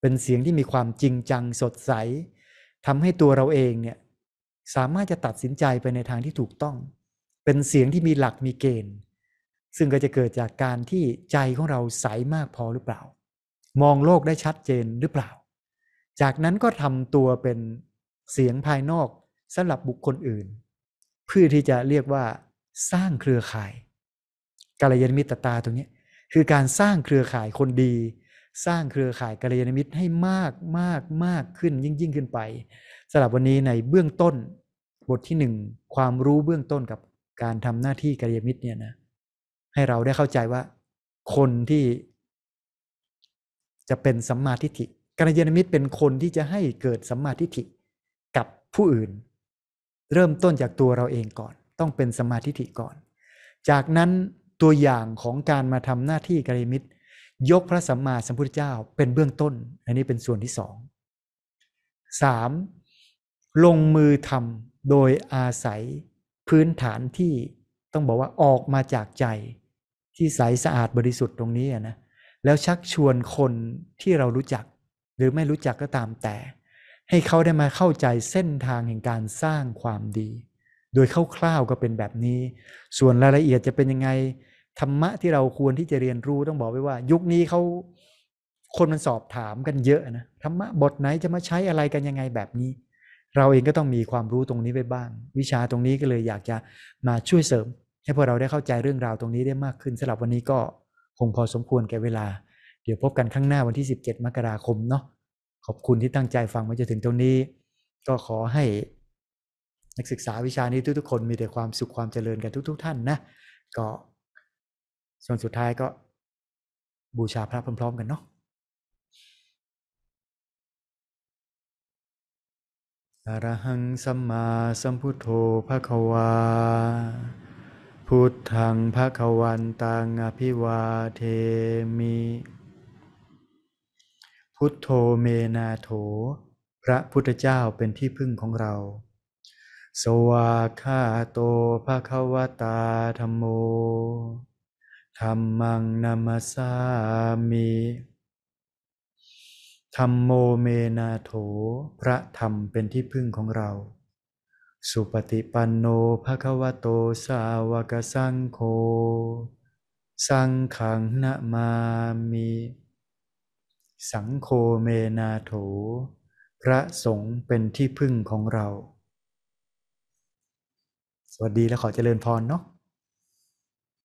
เป็นเสียงที่มีความจริงจังสดใสทำให้ตัวเราเองเนี่ยสามารถจะตัดสินใจไปในทางที่ถูกต้อง เป็นเสียงที่มีหลักมีเกณฑ์ ซึ่งก็จะเกิดจากการที่ใจของเราใสมากพอหรือเปล่า มองโลกได้ชัดเจนหรือเปล่าจากนั้นก็ทำตัวเป็นเสียงภายนอกสำหรับบุคคลอื่นเพื่อที่จะเรียกว่าสร้างเครือข่ายกาลยานมิตรตาตรงนี้คือการสร้างเครือข่ายคนดี สร้างเครือข่ายกาลยานมิตรให้มากมากมากขึ้นยิ่งยิ่งขึ้นไปสำหรับวันนี้ในเบื้องต้นบทที่หนึ่งความรู้เบื้องต้นกับการทำหน้าที่กาลยานมิตรเนี่ยนะ ให้เราได้เข้าใจว่าคนที่ จะเป็นสัมมาทิฏฐิกัลยาณมิตรเป็นคนที่จะให้เกิดสัมมาทิฏฐิกับผู้อื่น เริ่มต้นจากตัวเราเองก่อน ต้องเป็นสัมมาทิฏฐิก่อน จากนั้นตัวอย่างของการมาทำหน้าที่กัลยาณมิตรยกพระสัมมาสัมพุทธเจ้าเป็นเบื้องต้น อันนี้เป็นส่วนที่สองสามลงมือทำโดยอาศัยพื้นฐานที่ต้องบอกว่าออกมาจากใจที่ใสสะอาดบริสุทธิ์ตรงนี้นะแล้วชักชวนคนที่เรารู้จักหรือไม่รู้จักก็ตามแต่ ให้เขาได้มาเข้าใจเส้นทางแห่งการสร้างความดี โดยคร่าวๆก็เป็นแบบนี้ ส่วนรายละเอียดจะเป็นยังไง ธรรมะที่เราควรที่จะเรียนรู้ต้องบอกไว้ว่า ยุคนี้เขาคนมันสอบถามกันเยอะนะธรรมะบทไหนจะมาใช้อะไรกันยังไงแบบนี้ เราเองก็ต้องมีความรู้ตรงนี้ไว้บ้าง วิชาตรงนี้ก็เลยอยากจะมาช่วยเสริม ให้พวกเราได้เข้าใจเรื่องราวตรงนี้ได้มากขึ้นสำหรับวันนี้ก็คงพอสมควรแก่เวลาเดี๋ยวพบกันข้างหน้าวันที่ 17 มกราคมเนาะ ขอบคุณที่ตั้งใจฟังมาจนถึงตรงนี้ ก็ขอให้นักศึกษาวิชานี้ทุกๆคนมีแต่ความสุขความเจริญกันทุก ๆ ท่านนะ ก็ส่วนสุดท้ายก็บูชาพระพร้อมๆ กันเนาะอรหังสัมมาสัมพุทโธ พระควา พุทธังพระควันตัง อภิวาเทมิพุทโธเมนาโถ พระพุทธเจ้าเป็นที่พึ่งของเรา สวาคาโตภะควตาธรรมโมธรรมังนามาสามีธรรมโมเมนาโถ พระธรรมเป็นที่พึ่งของเรา สุปฏิปันโนภควโตสาวกสังโฆสังขังนามามีสังโคเมนาโถ พระสงฆ์เป็นที่พึ่งของเรา สวัสดีและขอเจริญพรเนาะ